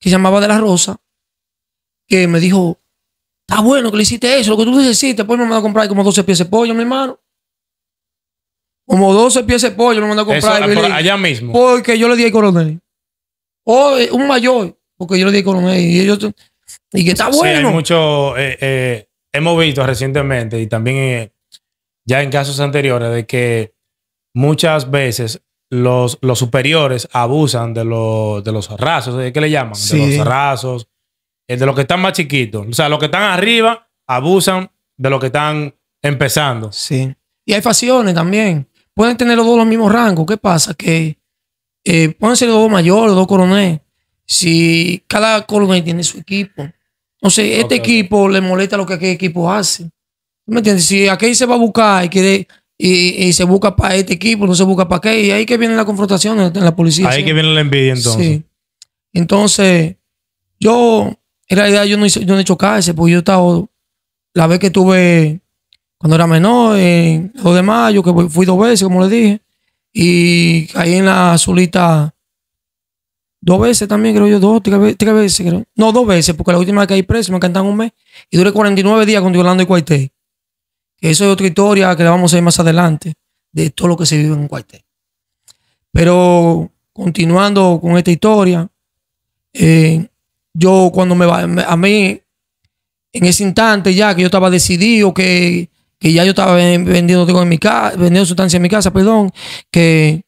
que se llamaba de la Rosa, que me dijo, está bueno que le hiciste eso, lo que tú necesitas, pues me mandó a comprar como 12 piezas de pollo, mi hermano. Como 12 piezas de pollo me mandó a comprar. mismo. Porque yo le di al coronel. O eh, un mayor, porque yo le di al coronel. Y, que está bueno. mucho, eh, eh, hemos visto recientemente y también ya en casos anteriores de que muchas veces los, los superiores abusan de, los, de los rasos, ¿eh? ¿qué le llaman? De los rasos, eh, de los que están más chiquitos. O sea, los que están arriba abusan de los que están empezando. Sí. Y hay facciones también. Pueden tener los dos los mismos rangos. ¿Qué pasa? Que eh, pueden ser los dos mayores, los dos coroneles. Si cada coronel tiene su equipo. no sé este equipo le molesta lo que aquel equipo hace. ¿Me entiendes? Si aquel se va a buscar y quiere y, se busca para este equipo, no se busca para qué. Y ahí que viene la confrontación en la policía. Ahí que viene la envidia entonces. Entonces, yo, en realidad yo no, hice, yo no he hecho cárcel, porque yo estado, la vez que tuve, cuando era menor, en 2 de mayo, que fui dos veces, como le dije, y ahí en la azulita dos veces también, creo yo, dos, tres, veces, creo. No, dos veces, porque la última vez que hay preso me encantan un mes y duré 49 días con violando y Cuartel. Eso es otra historia que la vamos a ver más adelante de todo lo que se vive en cuartel. Pero continuando con esta historia, eh, yo cuando me a mí, en ese instante ya que yo estaba decidido, que, ya yo estaba vendiendo, en mi casa, vendiendo sustancia en mi casa, perdón, que,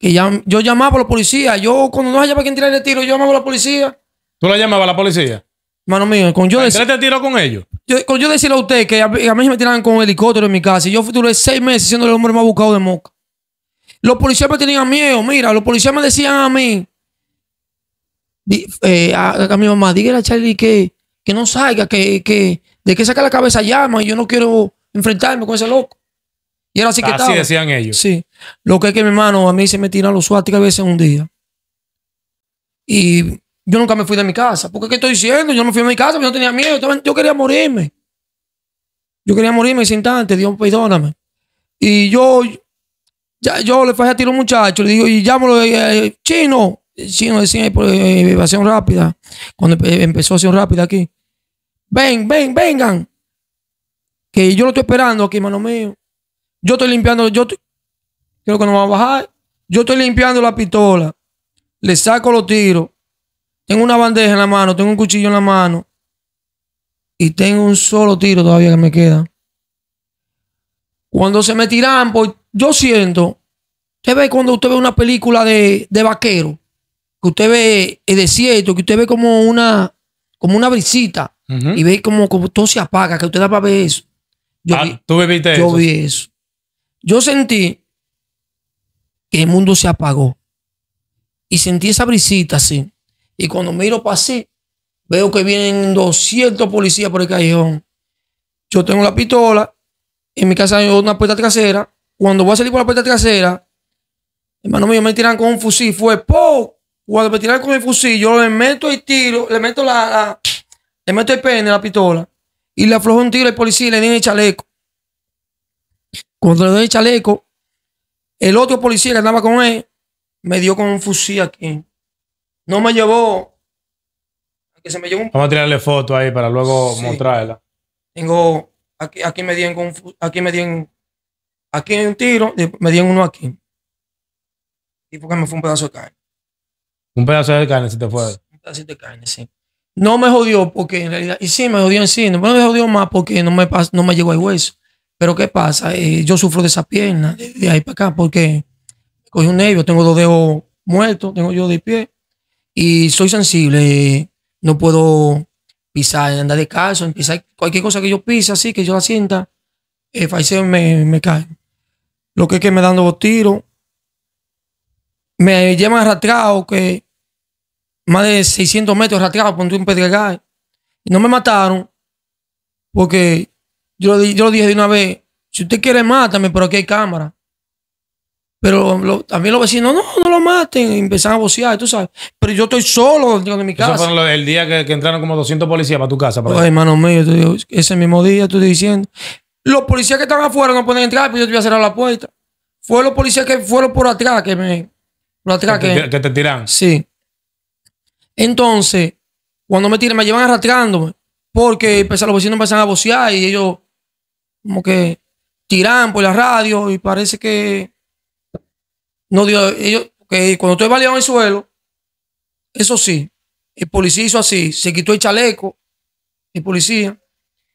ya, yo llamaba a la policía. Yo cuando no para quien tirar el tiro, yo llamaba a la policía. ¿Tú la llamabas a la policía? Mano mío, con yo... te tiro con ellos? Yo, con yo decirle a usted que a, mí me tiraban con helicóptero en mi casa y yo duré seis meses siendo el hombre más buscado de Moca. Los policías me tenían miedo. Mira, los policías me decían a mí, eh, a, mi mamá, dígale a Charlie que, que no salga, que, de que saca la cabeza llama y yo no quiero enfrentarme con ese loco. Y era así que Así decían ellos. Sí. Lo que es que mi hermano, a mí se me tiran los a veces un día. Y yo nunca me fui de mi casa. ¿Por qué, estoy diciendo? Yo no me fui de mi casa, yo no tenía miedo. yo quería morirme. Yo quería morirme ese instante. Dios, perdóname. Y yo, ya, yo le fui a tiro a un muchacho. Le digo, y llámalo, eh, eh, chino. Chino decía, por eh, evasión rápida. Cuando empezó a acción rápida aquí. Ven, ven, vengan. Que yo lo estoy esperando aquí, hermano mío. Yo estoy limpiando, yo estoy, creo que no va a bajar. Yo estoy limpiando la pistola. Le saco los tiros. Tengo una bandeja en la mano, tengo un cuchillo en la mano y tengo un solo tiro todavía que me queda. Cuando se me tiran, pues yo siento, usted ve cuando usted ve una película de, de vaquero, que usted ve el desierto, que usted ve como una, como una brisita y ve como, todo se apaga, que usted da para ver eso. Yo ah, eso. Yo vi eso. Yo sentí que el mundo se apagó y sentí esa brisita así y cuando miro para así, veo que vienen 200 policías por el callejón. Yo tengo la pistola, en mi casa hay una puerta trasera. Cuando voy a salir por la puerta trasera, hermano mío, me tiran con un fusil. Fue ¡po! Cuando me tiran con el fusil, yo le meto el tiro, le meto la, le meto el pene, la pistola, y le aflojo un tiro al policía y le di el chaleco. Cuando le doy el chaleco, el otro policía que andaba con él me dio con un fusil aquí. No me llevó. Que se me llevó Vamos a tirarle foto ahí para luego mostrarla. Tengo. Aquí, aquí me dieron aquí me dieron, aquí un tiro, me dieron uno aquí. Y porque me fue un pedazo de carne. Un pedazo de carne si te fue. Un pedazo de carne, sí. No me jodió porque en realidad, y sí, me jodió en sí, no me jodió más porque no me, no me llegó el hueso. Pero ¿qué pasa? Eh, yo sufro de esa pierna, de, ahí para acá, porque cogí un nervio, tengo dos dedos muertos, tengo yo de pie. Y soy sensible, no puedo pisar, andar de caso, pisar cualquier cosa que yo pise así, que yo la sienta, el eh, me, cae. Lo que es que me dan los tiros, me llevan arrastrado, que más de 600 metros arrastrado, ponte un pedregal. Y no me mataron, porque yo, yo lo dije de una vez, si usted quiere, mátame, pero aquí hay cámara. Pero también los vecinos, no, no lo maten, Empezaron a vocear, tú sabes. Pero yo estoy solo dentro de mi casa. el día que, entraron como 200 policías para tu casa. Ay, hermano mío, ese mismo día, estoy diciendo, los policías que estaban afuera no pueden entrar, pero yo te voy a cerrar la puerta. Fueron los policías que fueron por atrás que me. Por atrás que, que, te tiran. Sí. Entonces, cuando me tiran, me llevan arrastrándome. Porque los vecinos empezaron a vocear y ellos, como que tiran por la radio y parece que no dio, ellos, que cuando estoy baleado en el suelo, eso sí, el policía hizo así, se quitó el chaleco, el policía,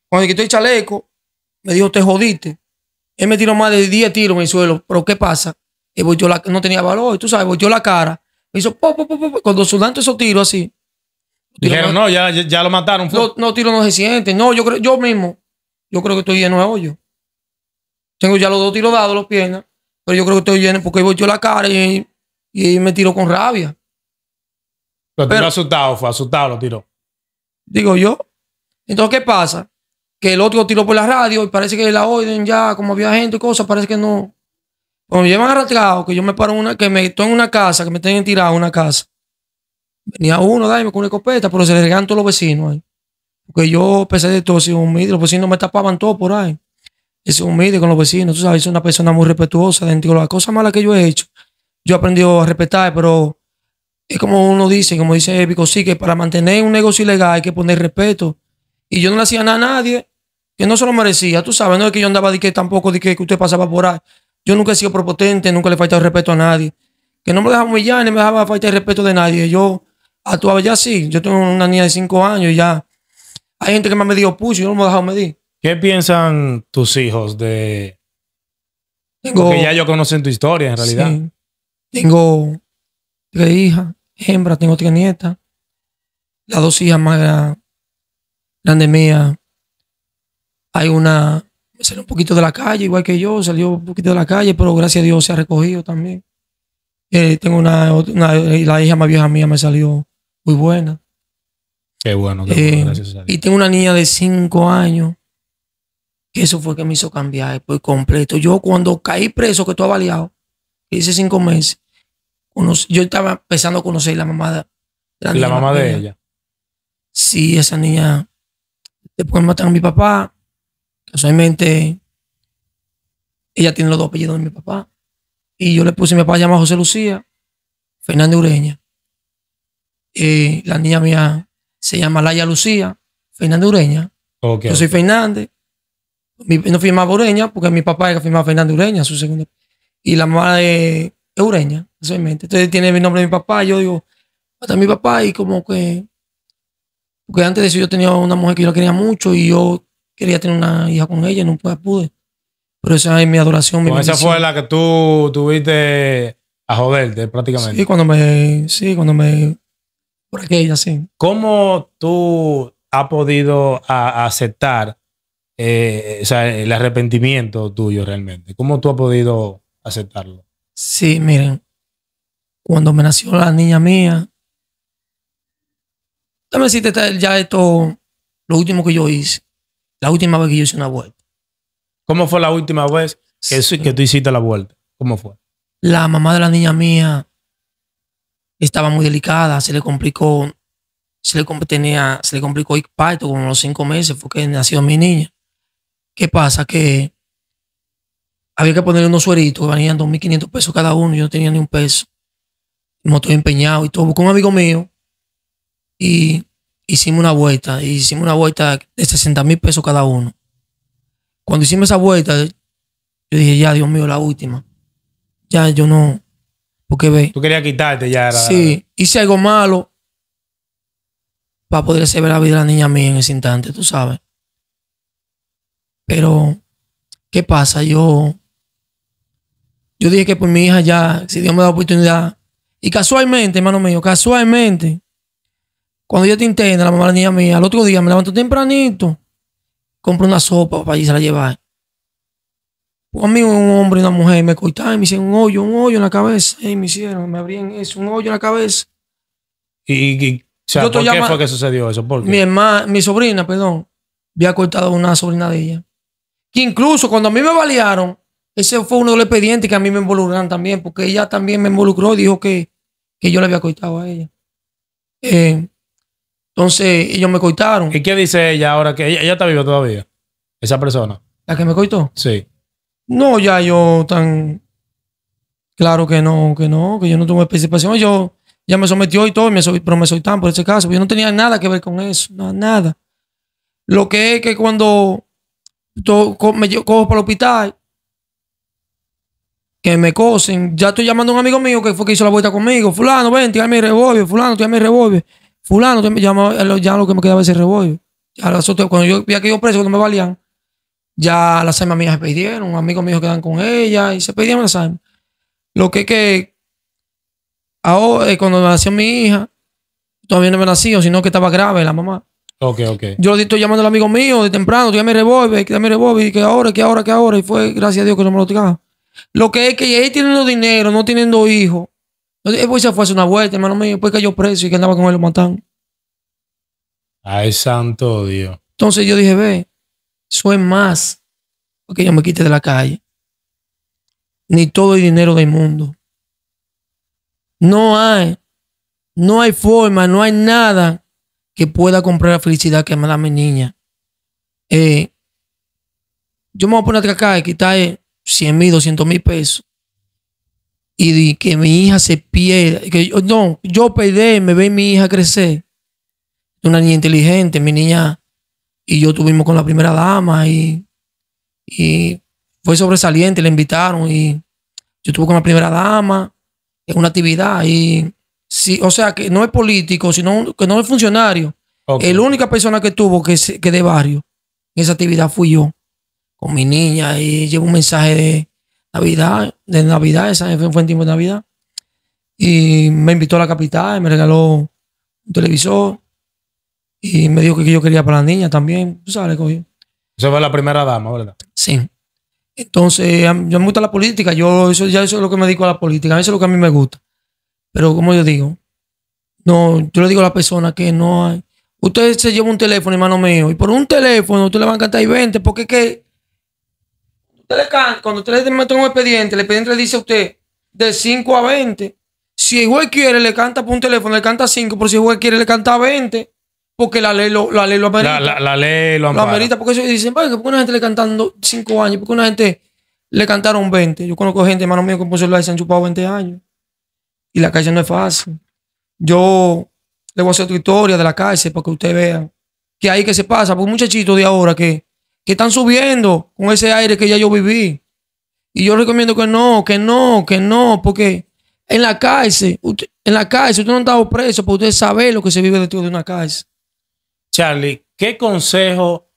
cuando se quitó el chaleco, me dijo, te jodiste. Él me tiró más de 10 tiros en el suelo, pero ¿qué pasa? Él la, no tenía valor, tú sabes, volteó la cara, me hizo, cuando sudan esos tiros así. Dijeron, no, ya, lo mataron. No, no, tiro no se siente, no, yo creo, yo mismo, yo creo que estoy lleno de hoyo. Tengo ya los dos tiros dados, los piernas. Pero yo creo que estoy lleno porque yo la cara y, me tiró con rabia. Lo tiró asustado, fue asustado, lo tiró. Digo yo. Entonces, ¿qué pasa? Que el otro tiró por la radio y parece que la oyen ya, como había gente y cosas, parece que no. Cuando me llevan arrastrado, que yo me paro una, que me estoy en una casa, que me tienen tirado en una casa. Venía uno, dame con una escopeta, pero se le regalan todos los vecinos ahí. Porque yo, pese de todo, si un pues los vecinos me tapaban todo por ahí es humilde con los vecinos, tú sabes, es una persona muy respetuosa dentro de las cosas malas que yo he hecho. Yo he aprendido a respetar, pero es como uno dice, como dice Épico, sí, que para mantener un negocio ilegal hay que poner respeto. Y yo no le hacía nada a nadie que no se lo merecía, tú sabes, no es que yo andaba de que tampoco, de que, usted pasaba por ahí. Yo nunca he sido propotente, nunca le he faltado respeto a nadie. Que no me dejaba humillar, ni me dejaba faltar el respeto de nadie. Yo actuaba ya así, yo tengo una niña de cinco años y ya. Hay gente que me ha medido pucho, yo no me he dejado medir. ¿Qué piensan tus hijos de... Porque ya ellos conocen tu historia en realidad. Tengo tres hijas, hembra, tengo tres nietas. Las dos hijas más grandes mías. Hay una, salió un poquito de la calle, igual que yo, salió un poquito de la calle, pero gracias a Dios se ha recogido también. Eh, tengo una, la hija más vieja mía me salió muy buena. Qué bueno, eh, Y tengo una niña de cinco años eso fue que me hizo cambiar por completo. Yo cuando caí preso, que has baleado, hice cinco meses, yo estaba empezando a conocer la mamá de la, la mamá de ella. Sí, esa niña. Después mataron a mi papá. Casualmente, ella tiene los dos apellidos de mi papá. Y yo le puse, mi papá llama José Lucía, Fernández Ureña. Eh, la niña mía se llama Laia Lucía, Fernández Ureña. yo soy Fernández, no firmaba Ureña porque mi papá era firmado Fernando Ureña, su segundo. Y la madre es Ureña, obviamente Entonces tiene el nombre de mi papá. Yo digo, hasta mi papá y como que... Porque antes de eso yo tenía una mujer que yo la quería mucho y yo quería tener una hija con ella nunca no pude. Pero esa es mi adoración. Mi pues esa fue la que tú tuviste a joderte prácticamente. Sí, cuando me... Sí, cuando me... Por aquella, sí. ¿Cómo tú has podido aceptar eh, el arrepentimiento tuyo realmente? ¿Cómo tú has podido aceptarlo? Sí, miren, cuando me nació la niña mía, déjame decirte ya esto, lo último que yo hice, la última vez que yo hice una vuelta. ¿Cómo fue la última vez que, que tú hiciste la vuelta? ¿Cómo fue? La mamá de la niña mía estaba muy delicada, se le complicó, se le, complicó el parto como los cinco meses, porque nació mi niña. ¿Qué pasa? Que había que poner unos sueritos que venían 2.500 pesos cada uno. Yo no tenía ni un peso. No estoy empeñado y todo. Buscó un amigo mío y hicimos una vuelta. hicimos una vuelta de 60 mil pesos cada uno. Cuando hicimos esa vuelta, yo dije, ya, Dios mío, la última. Ya, yo no. Porque ve. Tú querías quitarte ya. Era, sí, hice algo malo para poder ver la vida de la niña mía en ese instante, tú sabes. Pero, ¿qué pasa? Yo, yo dije que por mi hija ya, si Dios me da oportunidad. Y casualmente, hermano mío, casualmente, cuando yo te interna, la mamá de la niña mía, al otro día me levantó tempranito, compré una sopa para allí se la llevar. Pues a mí un hombre y una mujer me cortaron y me hicieron un hoyo, un hoyo en la cabeza. Y me hicieron, me abrían eso, un hoyo en la cabeza. ¿Y, por qué fue que sucedió eso? Mi mi sobrina, perdón, había cortado una sobrina de ella que incluso cuando a mí me balearon, ese fue uno de los expedientes que a mí me involucraron también, porque ella también me involucró, dijo que, yo le había coitado a ella. Eh, entonces, ellos me coitaron. ¿Y qué dice ella ahora que ella, está viva todavía? Esa persona. ¿La que me coitó? Sí. No, ya yo tan claro que no, que no, que yo no tuve participación. Yo ya me sometió y todo, me soy, tan por ese caso. Yo no tenía nada que ver con eso, nada. Lo que es que cuando me cojo para el hospital. Que me cosen. Ya estoy llamando a un amigo mío que fue que hizo la vuelta conmigo. Fulano, ven, tira mi revólver. Fulano, tira mi revólver. Fulano, ya lo que me quedaba ese revólver. Ya cuando yo vi que presos preso, cuando me valían, ya las almas mías se perdieron. Un amigo mío quedan con ella y se perdieron las almas. Lo que que ahora, eh, cuando nació mi hija, todavía no me nació, sino que estaba grave la mamá. Ok, ok. Yo estoy llamando al amigo mío de temprano, que me revuelve, que me revuelve, que ahora, que ahora, que ahora. Y fue, gracias a Dios, que no me lo trajo. Lo que es que ahí teniendo dinero, no teniendo hijos. Después pues, se fue a hacer una vuelta, hermano mío. Después pues, cayó preso y que andaba con él, lo matan. Ay, santo Dios. Entonces yo dije, ve, eso es más porque yo me quite de la calle. Ni todo el dinero del mundo. No hay, no hay forma, no hay nada que pueda comprar la felicidad que me da mi niña. Eh, yo me voy a poner acá y quitar 100 eh, mil, 200 mil pesos. Y que mi hija se pierda. Que no, yo perdí, me ve mi hija crecer. Una niña inteligente, mi niña y yo tuvimos con la primera dama y, y fue sobresaliente, le invitaron y yo estuve con la primera dama en una actividad y o sea, que no es político, sino que no es funcionario. La única persona que tuvo que, que de barrio en esa actividad fui yo, con mi niña, y llevo un mensaje de Navidad, de Navidad, esa fue un tiempo de Navidad. Y me invitó a la capital, me regaló un televisor y me dijo que yo quería para la niña también. sabes, fue la primera dama, ¿verdad? Sí. Entonces, yo me gusta la política, yo eso, ya eso es lo que me dedico a la política, eso es lo que a mí me gusta. Pero como yo digo, no, yo le digo a la persona que no hay. Usted se lleva un teléfono, hermano mío, y por un teléfono usted le va a cantar y 20, porque es que usted le canta, cuando usted le mete un expediente, el expediente le dice a usted de 5 a 20. Si el juez quiere, le canta por un teléfono, le canta 5, pero si el juez quiere, le canta 20, porque la ley lo, la ley lo amerita. La, ley lo, amerita, porque dicen, ¿por qué una gente le cantando 5 años? porque una gente le cantaron 20? Yo conozco gente, hermano mío, que por celular se han chupado 20 años. Y la calle no es fácil. Yo le voy a hacer otra historia de la calle para que usted vea que ahí que se pasa. Por muchachitos de ahora que, están subiendo con ese aire que ya yo viví. Y yo recomiendo que no, que no, que no, porque en la calle en la cárcel, usted no ha preso, para usted saber lo que se vive dentro de una calle Charlie, ¿qué consejo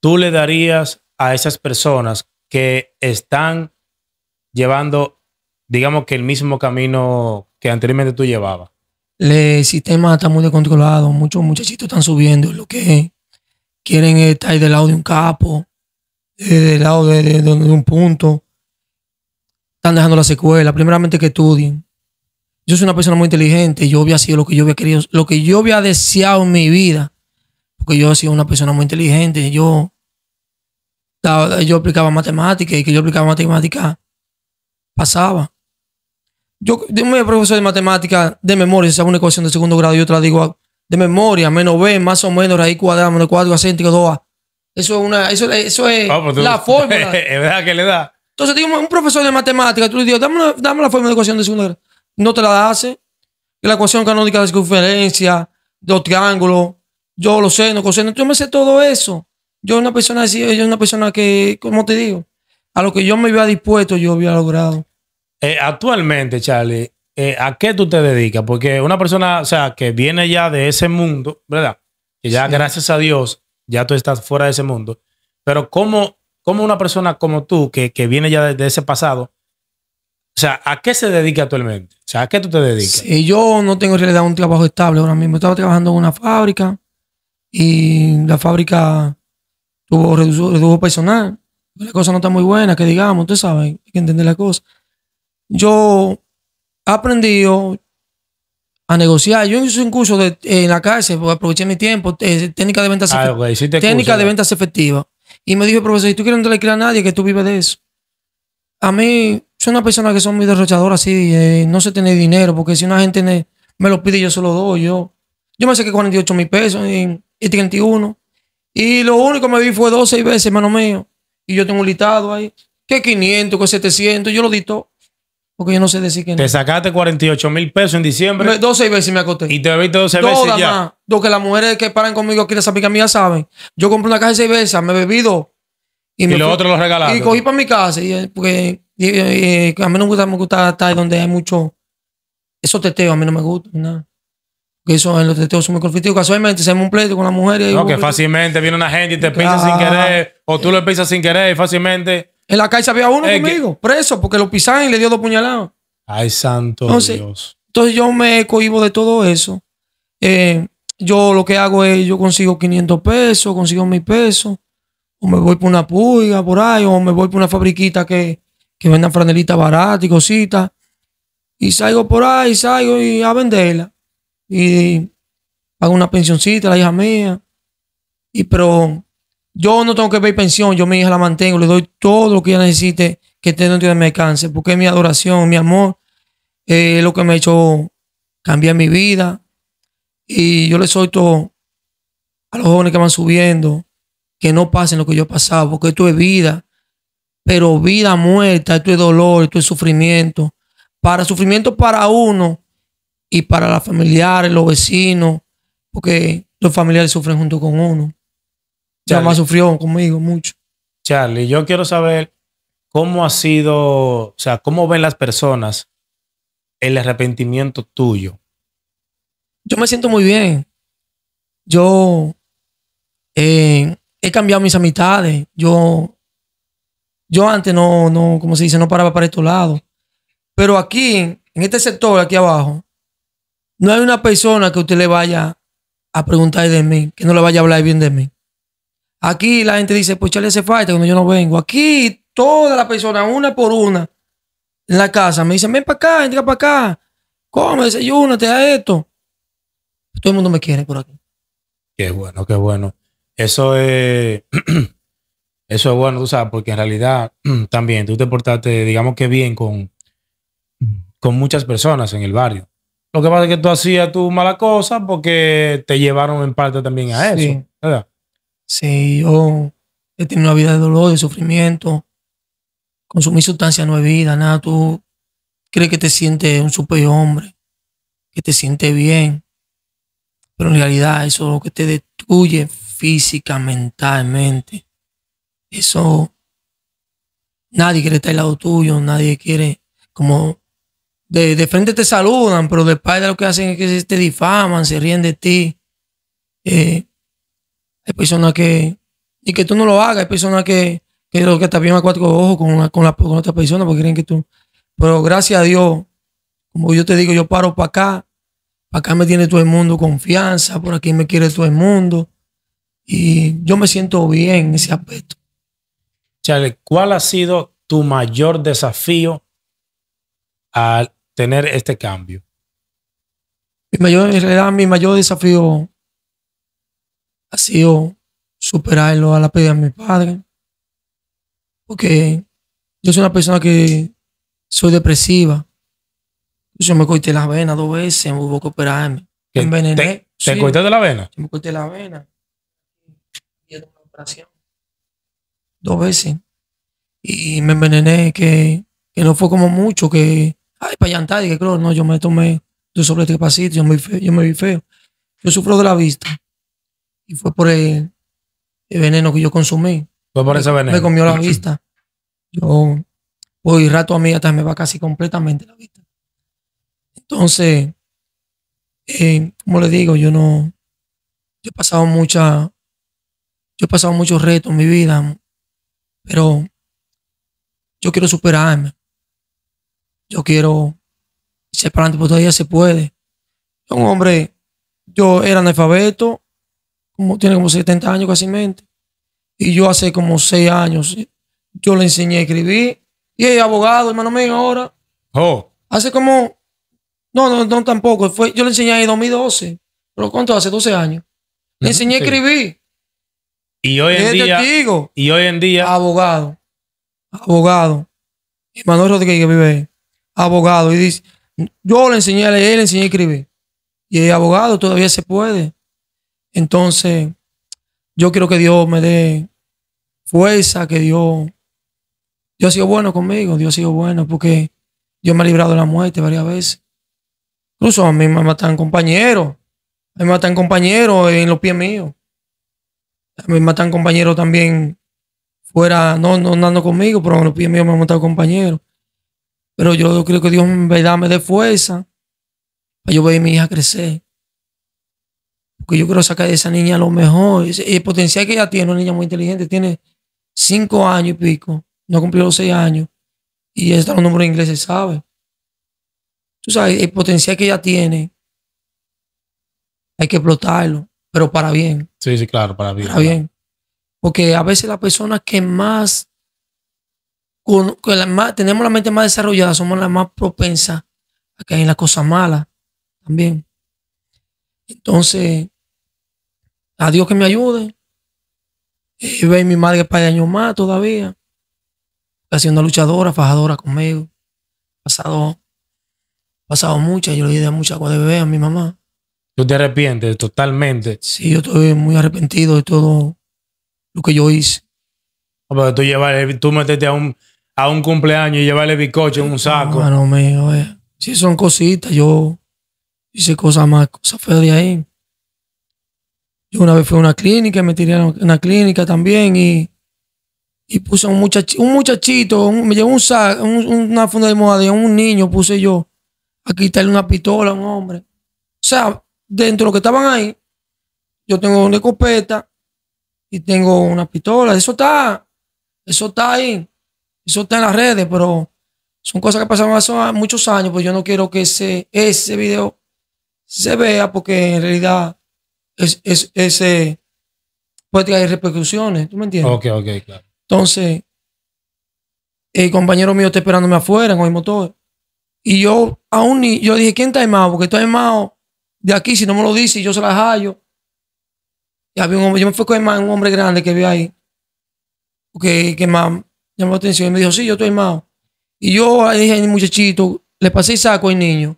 tú le darías a esas personas que están llevando digamos que el mismo camino que anteriormente tú llevabas? El sistema está muy descontrolado. Muchos muchachitos están subiendo. Lo que quieren es estar del lado de un capo, del lado de, un punto. Están dejando la secuela. Primeramente que estudien. Yo soy una persona muy inteligente. Yo había sido lo que yo había querido, lo que yo había deseado en mi vida. Porque yo he sido una persona muy inteligente. Yo, yo aplicaba matemáticas y que yo aplicaba matemáticas pasaba. Yo, dime, profesor de matemática, de memoria, esa sabe una ecuación de segundo grado, yo te la digo ah, de memoria, menos B, más o menos, raíz cuadrada, menos 4, acéntico, 2A. Eso es una, eso, es ah, pues, la fórmula. [laughs] es verdad que le da. Entonces, digo, un profesor de matemática, tú le dices, dame, la fórmula de ecuación de segundo grado. No te la hace. La ecuación canónica de circunferencia, los triángulos, yo los senos, coseno, yo me sé todo eso. Yo una persona así, yo una persona que, como te digo, a lo que yo me había dispuesto, yo había logrado. Eh, actualmente, Charlie, eh, ¿a qué tú te dedicas? Porque una persona, o sea, que viene ya de ese mundo, ¿verdad? Que ya gracias a Dios, ya tú estás fuera de ese mundo. Pero ¿cómo, una persona como tú, que, viene ya de, ese pasado, o sea, ¿a qué se dedica actualmente? O sea, ¿a qué tú te dedicas? yo no tengo en realidad un trabajo estable ahora mismo. Estaba trabajando en una fábrica y la fábrica tuvo redujo, personal. La cosa no está muy buena, que digamos, tú sabes, hay que entender la cosa yo aprendí a negociar. Yo hice un curso en la cárcel, pues, aproveché mi tiempo, eh, técnica de ventas, ah, técnica de ventas efectiva. Y me dijo profesor, si tú quieres no le a nadie que tú vives de eso. A mí, son una persona que son muy derrochadora, así, eh, no sé tener dinero, porque si una gente me lo pide, yo se lo doy. Yo, yo me saqué 48 mil pesos y, 31. Y lo único que me vi fue 12 veces, hermano mío. Y yo tengo un listado ahí, que 500, que 700, yo lo dito porque yo no sé decir que no. Te sacaste 48 mil pesos en diciembre. 12 veces me acosté. Y te bebiste 12 veces ya. Lo que las mujeres que paran conmigo aquí las que a saben. Yo compré una caja de cerveza, me he bebido. Y, y los otros los regalaron. Y cogí para mi casa. Y, eh, porque eh, eh, a mí no me gusta, estar donde hay mucho. Esos teteos a mí no me gustan. Nada. Porque eso, los teteos son muy conflictivos. Casualmente se me un pleito con las mujeres. Y no, que fácilmente viene una gente y te pisa sin querer. O tú le pisas sin querer y fácilmente en la calle había uno eh, conmigo, preso, porque lo pisaron y le dio dos puñaladas. Ay, santo Dios. Entonces yo me cohibo de todo eso. Eh, yo lo que hago es, yo consigo 500 pesos, consigo mil pesos, o me voy por una pulga por ahí, o me voy por una fabriquita que, que vendan franelitas baratas y cositas. Y salgo por ahí, salgo y a venderla. Y hago una pensioncita, la hija mía. Y pero yo no tengo que pedir pensión, yo a mi hija la mantengo, le doy todo lo que ella necesite que esté dentro de mi alcance, porque mi adoración, mi amor, es lo que me ha hecho cambiar mi vida. Y yo le soy todo a los jóvenes que van subiendo, que no pasen lo que yo he pasado, porque esto es vida, pero vida muerta, esto es dolor, esto es sufrimiento. Para sufrimiento para uno y para los familiares, los vecinos, porque los familiares sufren junto con uno. Se más sufrió conmigo mucho. Charlie, yo quiero saber cómo ha sido, o sea, cómo ven las personas el arrepentimiento tuyo. Yo me siento muy bien. Yo eh, he cambiado mis amistades. Yo, yo antes no, no, como se dice, no paraba para estos lados. Pero aquí, en este sector, aquí abajo, no hay una persona que usted le vaya a preguntar de mí, que no le vaya a hablar bien de mí. Aquí la gente dice, pues chale hace falta cuando yo no vengo. Aquí toda la personas, una por una, en la casa, me dicen, ven para acá, entra para acá, come, desayúnate, a esto. Todo el mundo me quiere por aquí. Qué bueno, qué bueno. Eso es, [clears throat] eso es bueno, tú sabes, porque en realidad [clears throat] también tú te portaste, digamos que bien con, con muchas personas en el barrio. Lo que pasa es que tú hacías tu mala cosa porque te llevaron en parte también a eso, si yo he tenido una vida de dolor, de sufrimiento. Consumir sustancia no he vida, nada. Tú crees que te sientes un superhombre, que te sientes bien. Pero en realidad eso es lo que te destruye física, mentalmente. Eso, nadie quiere estar al lado tuyo, nadie quiere, como, de, de frente te saludan, pero de lo que hacen es que te difaman, se ríen de ti. Eh, hay personas que, y que tú no lo hagas, hay personas que, que lo bien a cuatro ojos con, una, con, porque creen que tú. Pero gracias a Dios, como yo te digo, yo paro para acá, para acá me tiene todo el mundo confianza, por aquí me quiere todo el mundo. Y yo me siento bien en ese aspecto. Chale, ¿cuál ha sido tu mayor desafío al tener este cambio? Mi mayor, en realidad, mi mayor desafío ha sido superarlo a la pérdida de mi padre. Porque yo soy una persona que soy depresiva. Yo me corté la vena dos veces, hubo que operarme. Me envenené. ¿Te, la vena? me corté la vena. Y una operación. Dos veces. Y me envenené, que, no fue como mucho, que, ay, para llantar, que no, yo me tomé dos sobres de pasito, yo yo me vi feo. Yo sufro de la vista. Y fue por el, veneno que yo consumí. Fue por ese veneno. Me comió la vista. Yo voy rato a mí hasta me va casi completamente la vista. Entonces, eh, como le digo, yo no. Yo he pasado mucha. Yo he pasado muchos retos en mi vida, pero yo quiero superarme. Yo quiero ser para adelante, porque todavía se puede. Un hombre, yo era analfabeto, como, tiene como 70 años casi mente. Y yo hace como 6 años, eh, yo le enseñé a escribir. Y es abogado, hermano mío, ahora. Oh. Hace como, no, no, no tampoco. Fue, yo le enseñé en 2012, pero ¿cuánto hace? 12 años. Le enseñé a escribir. Y hoy en día. Y hoy en día. Abogado. Abogado. Y Manuel que vive ahí. Abogado. Y dice, yo le enseñé a leer, le enseñé a escribir. Y es abogado todavía se puede. Entonces, yo quiero que Dios me dé fuerza, que Dios, Dios ha sido bueno conmigo, Dios ha sido bueno porque Dios me ha librado de la muerte varias veces. Incluso a mí me matan compañeros, a mí me matan compañeros en los pies míos. A mí me matan compañeros también fuera, no, no andando conmigo, pero en los pies míos me han matado compañeros. Pero yo creo que Dios en verdad me dé fuerza para yo ver a mi hija crecer porque yo quiero sacar de esa niña lo mejor. El potencial que ella tiene, una niña muy inteligente, tiene cinco años y pico, no cumplió los seis años, y ella está en número de ingleses, ¿sabe? Tú sabes, el potencial que ella tiene, hay que explotarlo, pero para bien. Sí, sí, claro, para bien. Para bien. Porque a veces las personas que más, más, tenemos la mente más desarrollada, somos las más propensas a caer en las cosas malas también. Entonces, a Dios que me ayude. Y ve mi madre para años más todavía. haciendo luchadora, fajadora conmigo. Pasado, pasado muchas. Yo le di muchas agua de bebé a mi mamá. ¿Tú te arrepientes totalmente? Sí, yo estoy muy arrepentido de todo lo que yo hice. Ah, tú, metiste a un, cumpleaños y llevarle bizcocho en un saco. Eh. Si son cositas. Yo hice cosas más, cosas feas de ahí. Yo una vez fui a una clínica, me tiré a una clínica también y, y puse a un, un muchachito, me llevó un, una funda de moda un niño, puse yo a quitarle una pistola a un hombre. O sea, dentro de lo que estaban ahí, yo tengo una escopeta y tengo una pistola. Eso está, eso está ahí, eso está en las redes, pero son cosas que pasaron hace muchos años, pues yo no quiero que ese, ese video se vea porque en realidad es, es, ese puede traer repercusiones, ¿tú me entiendes? Ok, ok, claro. Entonces, el compañero mío está esperándome afuera con el motor. Y yo aún ni, yo dije, ¿quién está armado? Porque estoy armado de aquí, si no me lo dice, yo se la hallo. Y había un hombre, yo me fui con el un hombre grande que ve ahí, que, que más llamó la atención. Y me dijo, sí, yo estoy armado. Y yo le dije al muchachito, le pasé el saco al niño.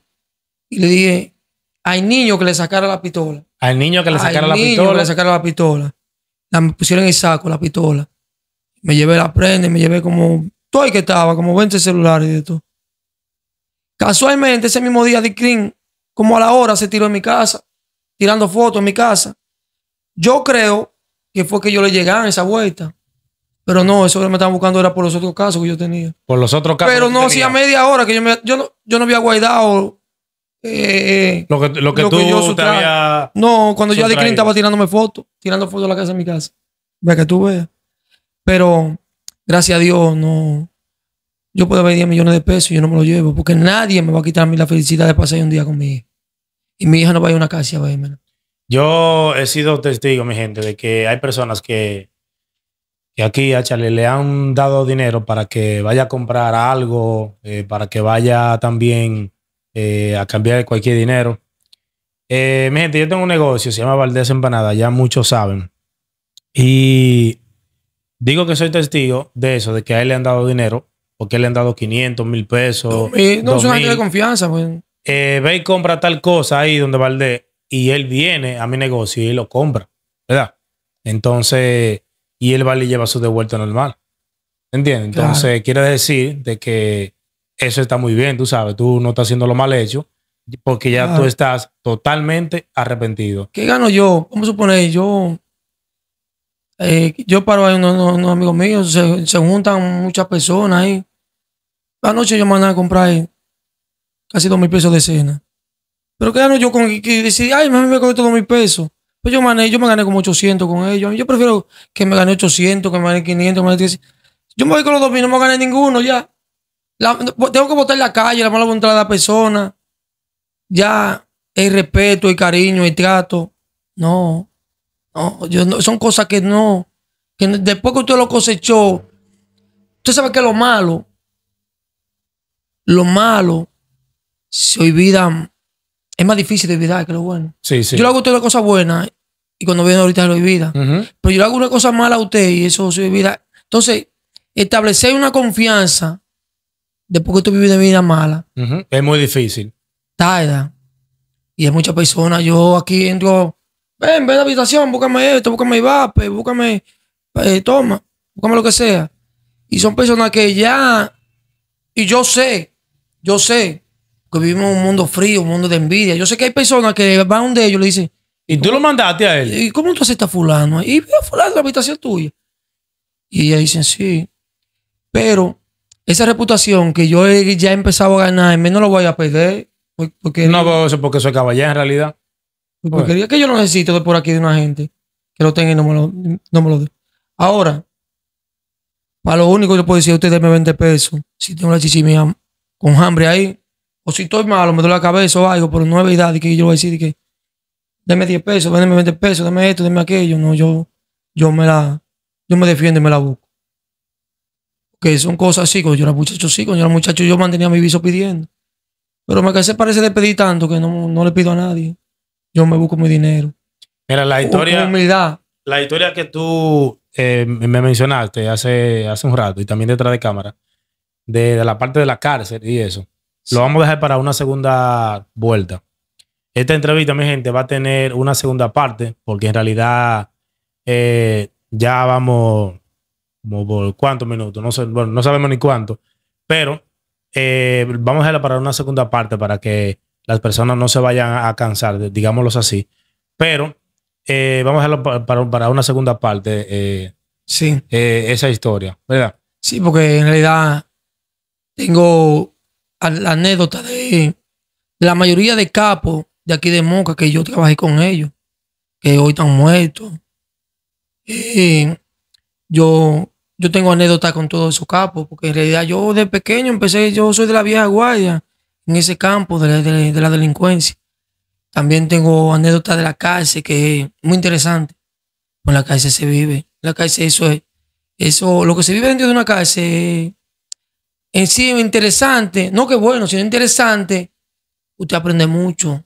Y le dije, hay niño que le sacara la pistola. Al niño que le sacaron la pistola. le sacaron la pistola. La, me pusieron el saco, la pistola. Me llevé la prenda, me llevé como todo el que estaba, como 20 celulares y de todo. Casualmente, ese mismo día, Dick como a la hora, se tiró en mi casa, tirando fotos en mi casa. Yo creo que fue que yo le llegaba esa vuelta. Pero no, eso que me estaban buscando era por los otros casos que yo tenía. Por los otros casos. Pero no, hacía media hora que yo me, yo no, yo no había guardado eh, lo que, tú yo No, cuando yo a estaba tirándome fotos, tirando fotos de la casa de mi casa. Para que tú veas. Pero, gracias a Dios, no. Yo puedo haber 10 millones de pesos y yo no me lo llevo, porque nadie me va a quitar a mí la felicidad de pasar un día con mi hija. Y mi hija no va a ir a una casa a verme. Yo he sido testigo, mi gente, de que hay personas que, aquí a Charlie le han dado dinero para que vaya a comprar algo, eh, para que vaya también eh, a cambiar cualquier dinero. Eh, mi gente, yo tengo un negocio, se llama Valdés Empanada, ya muchos saben. Y digo que soy testigo de eso, de que a él le han dado dinero, porque le han dado 500 1.000 pesos. no, es un de confianza. Pues. Eh, ve y compra tal cosa ahí donde Valdés, y él viene a mi negocio y lo compra, ¿verdad? Entonces, y él va y lleva su devuelta normal. ¿Entiendes? Entonces, quiere decir de que eso está muy bien, tú sabes, tú no estás haciendo lo mal hecho porque ya tú ah. estás totalmente arrepentido. ¿Qué gano yo? ¿Cómo a yo, eh, yo paro ahí unos, amigos míos, se, juntan muchas personas ahí. Anoche yo mandé a comprar casi dos mil pesos de cena. Pero ¿qué gano yo con que decir, ay, me voy a dos mil pesos? Pues yo, mané, yo me gané como 800 con ellos. Yo prefiero que me gane 800, que me gane 500, me gané 10. Yo me voy con los dos mil, no me gané ninguno ya. Pues, tengo que botar en la calle la mala voluntad de la persona. Ya el respeto, el cariño, el trato. No. yo son cosas que no. Que después que usted lo cosechó, usted sabe que lo malo, lo malo se olvida. Es más difícil de olvidar que lo bueno. Sí, sí. Yo le hago a usted una cosa buena y cuando viene ahorita lo olvida. Pero yo le hago una cosa mala a usted y eso se olvida. Entonces, establecer una confianza después que tú vives de vida mala. Es muy difícil. Tarda. Y hay muchas personas, yo aquí entro, ven, ven a la habitación, búscame esto, búscame Ibape. búscame, eh, toma, búscame lo que sea. Y son personas que ya, y yo sé, yo sé que vivimos en un mundo frío, un mundo de envidia. Yo sé que hay personas que van de ellos le dicen, ¿y tú lo mandaste a él? ¿Y cómo tú aceptas a fulano? Y veo a fulano en la habitación tuya. Y ellos dicen, sí. Pero esa reputación que yo ya he empezado a ganar, menos lo voy a perder. Porque, no, porque soy caballero en realidad. Porque que yo no necesito de por aquí de una gente que lo tenga y no me lo, dé. Ahora, para lo único que yo puedo decir, usted, me 20 pesos. Si tengo la chichimía con hambre ahí, o si estoy malo, me duele la cabeza o algo, pero no es verdad que yo voy a decir que deme 10 pesos, déme 20 pesos, deme esto, dame aquello. No, yo, yo me la, yo me defiendo y me la busco que son cosas así. con yo era muchacho, sí, cuando yo era muchacho, yo mantenía mi viso pidiendo. Pero me casé parece de pedir tanto que no, le pido a nadie. Yo me busco mi dinero. Mira, la historia. La historia que tú eh, me mencionaste hace, hace un rato y también detrás de cámara, de, la parte de la cárcel y eso, lo vamos a dejar para una segunda vuelta. Esta entrevista, mi gente, va a tener una segunda parte, porque en realidad eh, ya vamos como por cuántos minutos, no sé, bueno, no sabemos ni cuánto, pero eh, vamos a dejarla para una segunda parte para que las personas no se vayan a cansar, digámoslo así, pero eh, vamos a dejarlo para, una segunda parte, eh, sí. esa historia, ¿verdad? Sí, porque en realidad tengo la anécdota de la mayoría de capos de aquí de Moca que yo trabajé con ellos, que hoy están muertos. yo yo tengo anécdotas con todos esos capos, porque en realidad yo de pequeño empecé, yo soy de la vieja guardia, en ese campo de la, delincuencia. También tengo anécdotas de la cárcel, que es muy interesante. Con la cárcel se vive. La cárcel, eso es. Eso, lo que se vive dentro de una cárcel en sí es interesante. No que bueno, sino interesante. Usted aprende mucho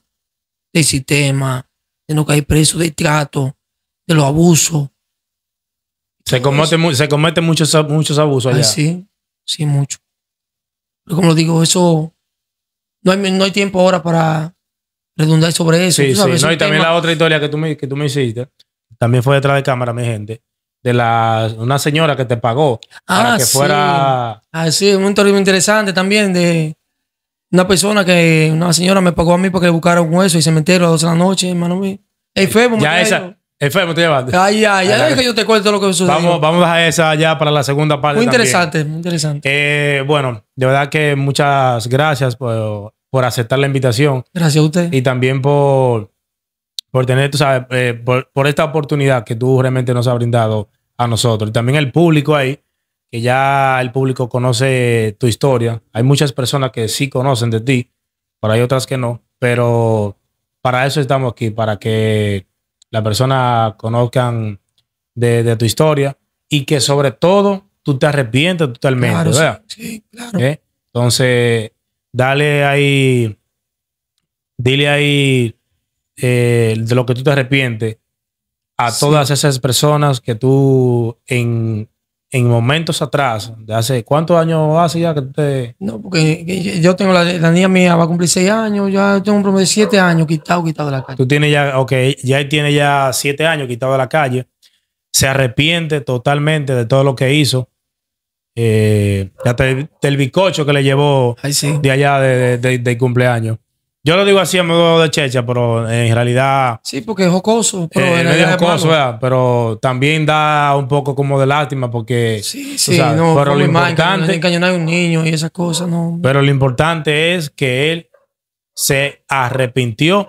del sistema, de no caer preso, de trato, de los abusos, se comete, se comete muchos, muchos abusos sí, sí, mucho. Pero como digo, eso no hay, no hay tiempo ahora para redundar sobre eso. Sí, sí. y también la otra historia que tú, me, tú hiciste, también fue detrás de cámara, mi gente, de una señora que te pagó para ah, que fuera... Ah, sí, un muy interesante también de una persona que, una señora me pagó a mí porque que buscara un hueso y cementerio a las de la noche, hermano mío. Ey, fue ya esa, Enfermo te llevaste. Ay, ay, ya ay que yo te cuento lo que sucedió. Vamos, a esa ya para la segunda parte. Muy interesante, muy interesante. Eh, bueno, de verdad que muchas gracias por, aceptar la invitación. Gracias a usted. Y también por, por tener, tú sabes, eh, por, por, esta oportunidad que tú realmente nos has brindado a nosotros. Y también el público ahí, que ya el público conoce tu historia. Hay muchas personas que sí conocen de ti, pero hay otras que no. Pero para eso estamos aquí, para que la persona conozcan de, tu historia y que sobre todo tú te arrepientes totalmente, Sí, claro. ¿Eh? Entonces, dale ahí, dile ahí eh, de lo que tú te arrepientes a todas esas personas que tú en en momentos atrás, de hace cuántos años hace ya que usted... No, porque yo tengo la, niña mía, va a cumplir seis años, ya tengo un promedio de siete años quitado, quitado de la calle. Tú tienes ya, ok, ya tiene ya siete años quitado de la calle, se arrepiente totalmente de todo lo que hizo, eh, hasta el, del, bicocho que le llevó de allá de, cumpleaños. Yo lo digo así a modo de checha, pero en realidad. Sí, porque es jocoso. Pero eh, medio jocoso, pero también da un poco como de lástima porque. Sí, sí, no. Pero lo importante. a un niño y esas cosas, no. Pero lo importante es que él se arrepintió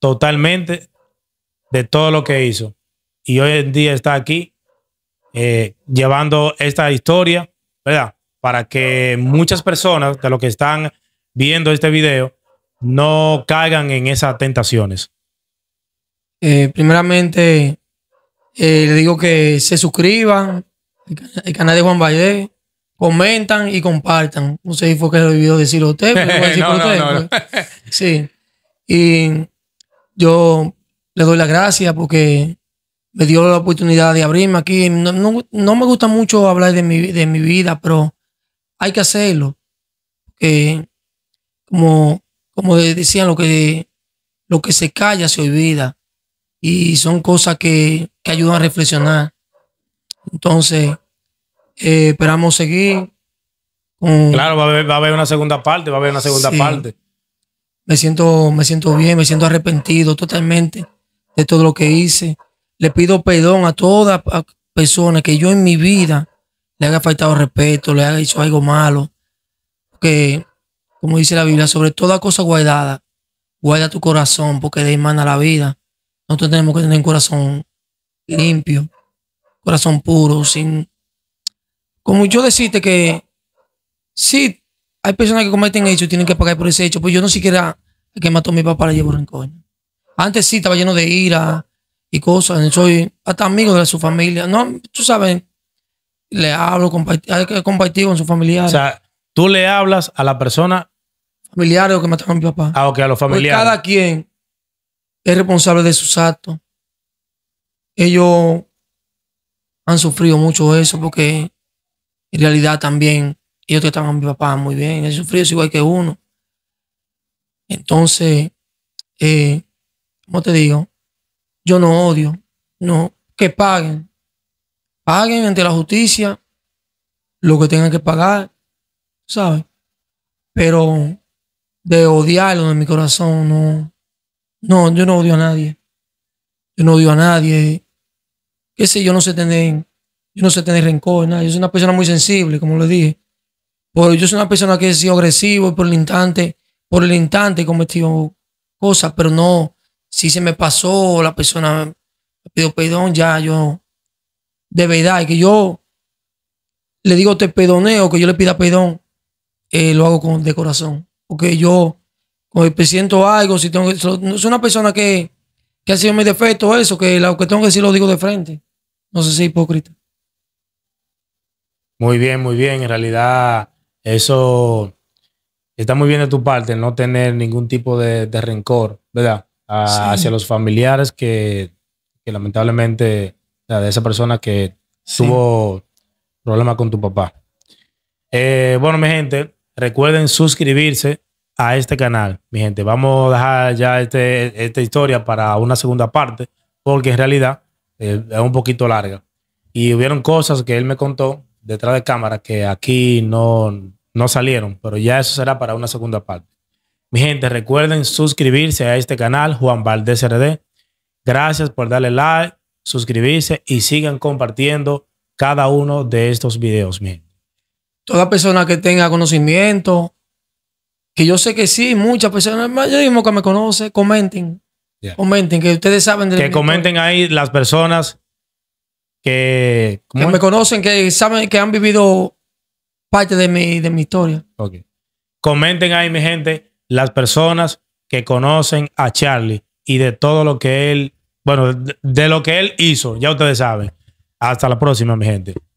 totalmente de todo lo que hizo. Y hoy en día está aquí eh, llevando esta historia, ¿verdad? Para que muchas personas de los que están viendo este video no caigan en esas tentaciones? Eh, primeramente, eh, le digo que se suscriban al canal de Juan Valle. comentan y compartan. No sé si fue que lo olvidó a usted, pero a decir [laughs] no, usted. [laughs] sí. Y yo le doy las gracias porque me dio la oportunidad de abrirme aquí. No, me gusta mucho hablar de mi, vida, pero hay que hacerlo. como como decían, lo que, lo que se calla se olvida. Y son cosas que, ayudan a reflexionar. Entonces, eh, esperamos seguir. Claro, va a, haber, va a, haber, una segunda parte, va a haber una segunda parte. Me siento, me siento bien, me siento arrepentido totalmente de todo lo que hice. Le pido perdón a toda personas que yo en mi vida le haya faltado respeto, le haya hecho algo malo. Que como dice la Biblia, sobre toda cosa guardada, guarda tu corazón, porque de ahí mana la vida. Nosotros tenemos que tener un corazón limpio, corazón puro, sin. Como yo decirte que sí, hay personas que cometen hechos y tienen que pagar por ese hecho, pues yo no siquiera el que mató a mi papá le llevo rencor. Antes sí estaba lleno de ira y cosas, soy hasta amigo de su familia. No, tú sabes, le hablo, hay que compartir con su familia. O sea, tú le hablas a la persona familiares que mataron a mi papá. Ah, ok, a los familiares. cada quien es responsable de sus actos. Ellos han sufrido mucho eso porque en realidad también ellos trataban a mi papá muy bien. Él sufrido igual que uno. Entonces, eh, como te digo, yo no odio. No, que paguen. Paguen ante la justicia lo que tengan que pagar, ¿sabes? Pero de odiarlo en mi corazón. No, no, yo no odio a nadie. Yo no odio a nadie. Qué sé, yo no sé tener, yo no sé tener rencor, nada. Yo soy una persona muy sensible, como le dije. yo soy una persona que he sido agresivo por el instante, por el instante he cometido cosas, pero no, si se me pasó, la persona me pidió perdón, ya yo, de verdad, que yo le digo te perdoneo, que yo le pida perdón, eh, lo hago con, de corazón. Porque que yo siento algo, si tengo que, soy una persona que, ha sido mi defecto, eso, que lo que tengo que decir lo digo de frente. No sé si hipócrita. Muy bien, muy bien. En realidad, eso está muy bien de tu parte, no tener ningún tipo de, rencor, ¿verdad? Hacia los familiares que, lamentablemente, de esa persona que tuvo problemas con tu papá. Eh, bueno, mi gente, Recuerden suscribirse a este canal, mi gente. Vamos a dejar ya este, esta historia para una segunda parte, porque en realidad eh, es un poquito larga. Y hubieron cosas que él me contó detrás de cámara que aquí no, no salieron, pero ya eso será para una segunda parte. Mi gente, recuerden suscribirse a este canal, Juan Valdés RD. Gracias por darle like, suscribirse y sigan compartiendo cada uno de estos videos, mi gente toda persona que tenga conocimiento, que yo sé que sí, muchas personas, yo mismo que me conoce, comenten. Comenten, que ustedes saben de Que comenten ahí las personas que, me conocen, que saben, que han vivido parte de mi, de mi historia. Comenten ahí, mi gente, las personas que conocen a Charlie y de todo lo que él, bueno, de lo que él hizo, ya ustedes saben. Hasta la próxima, mi gente.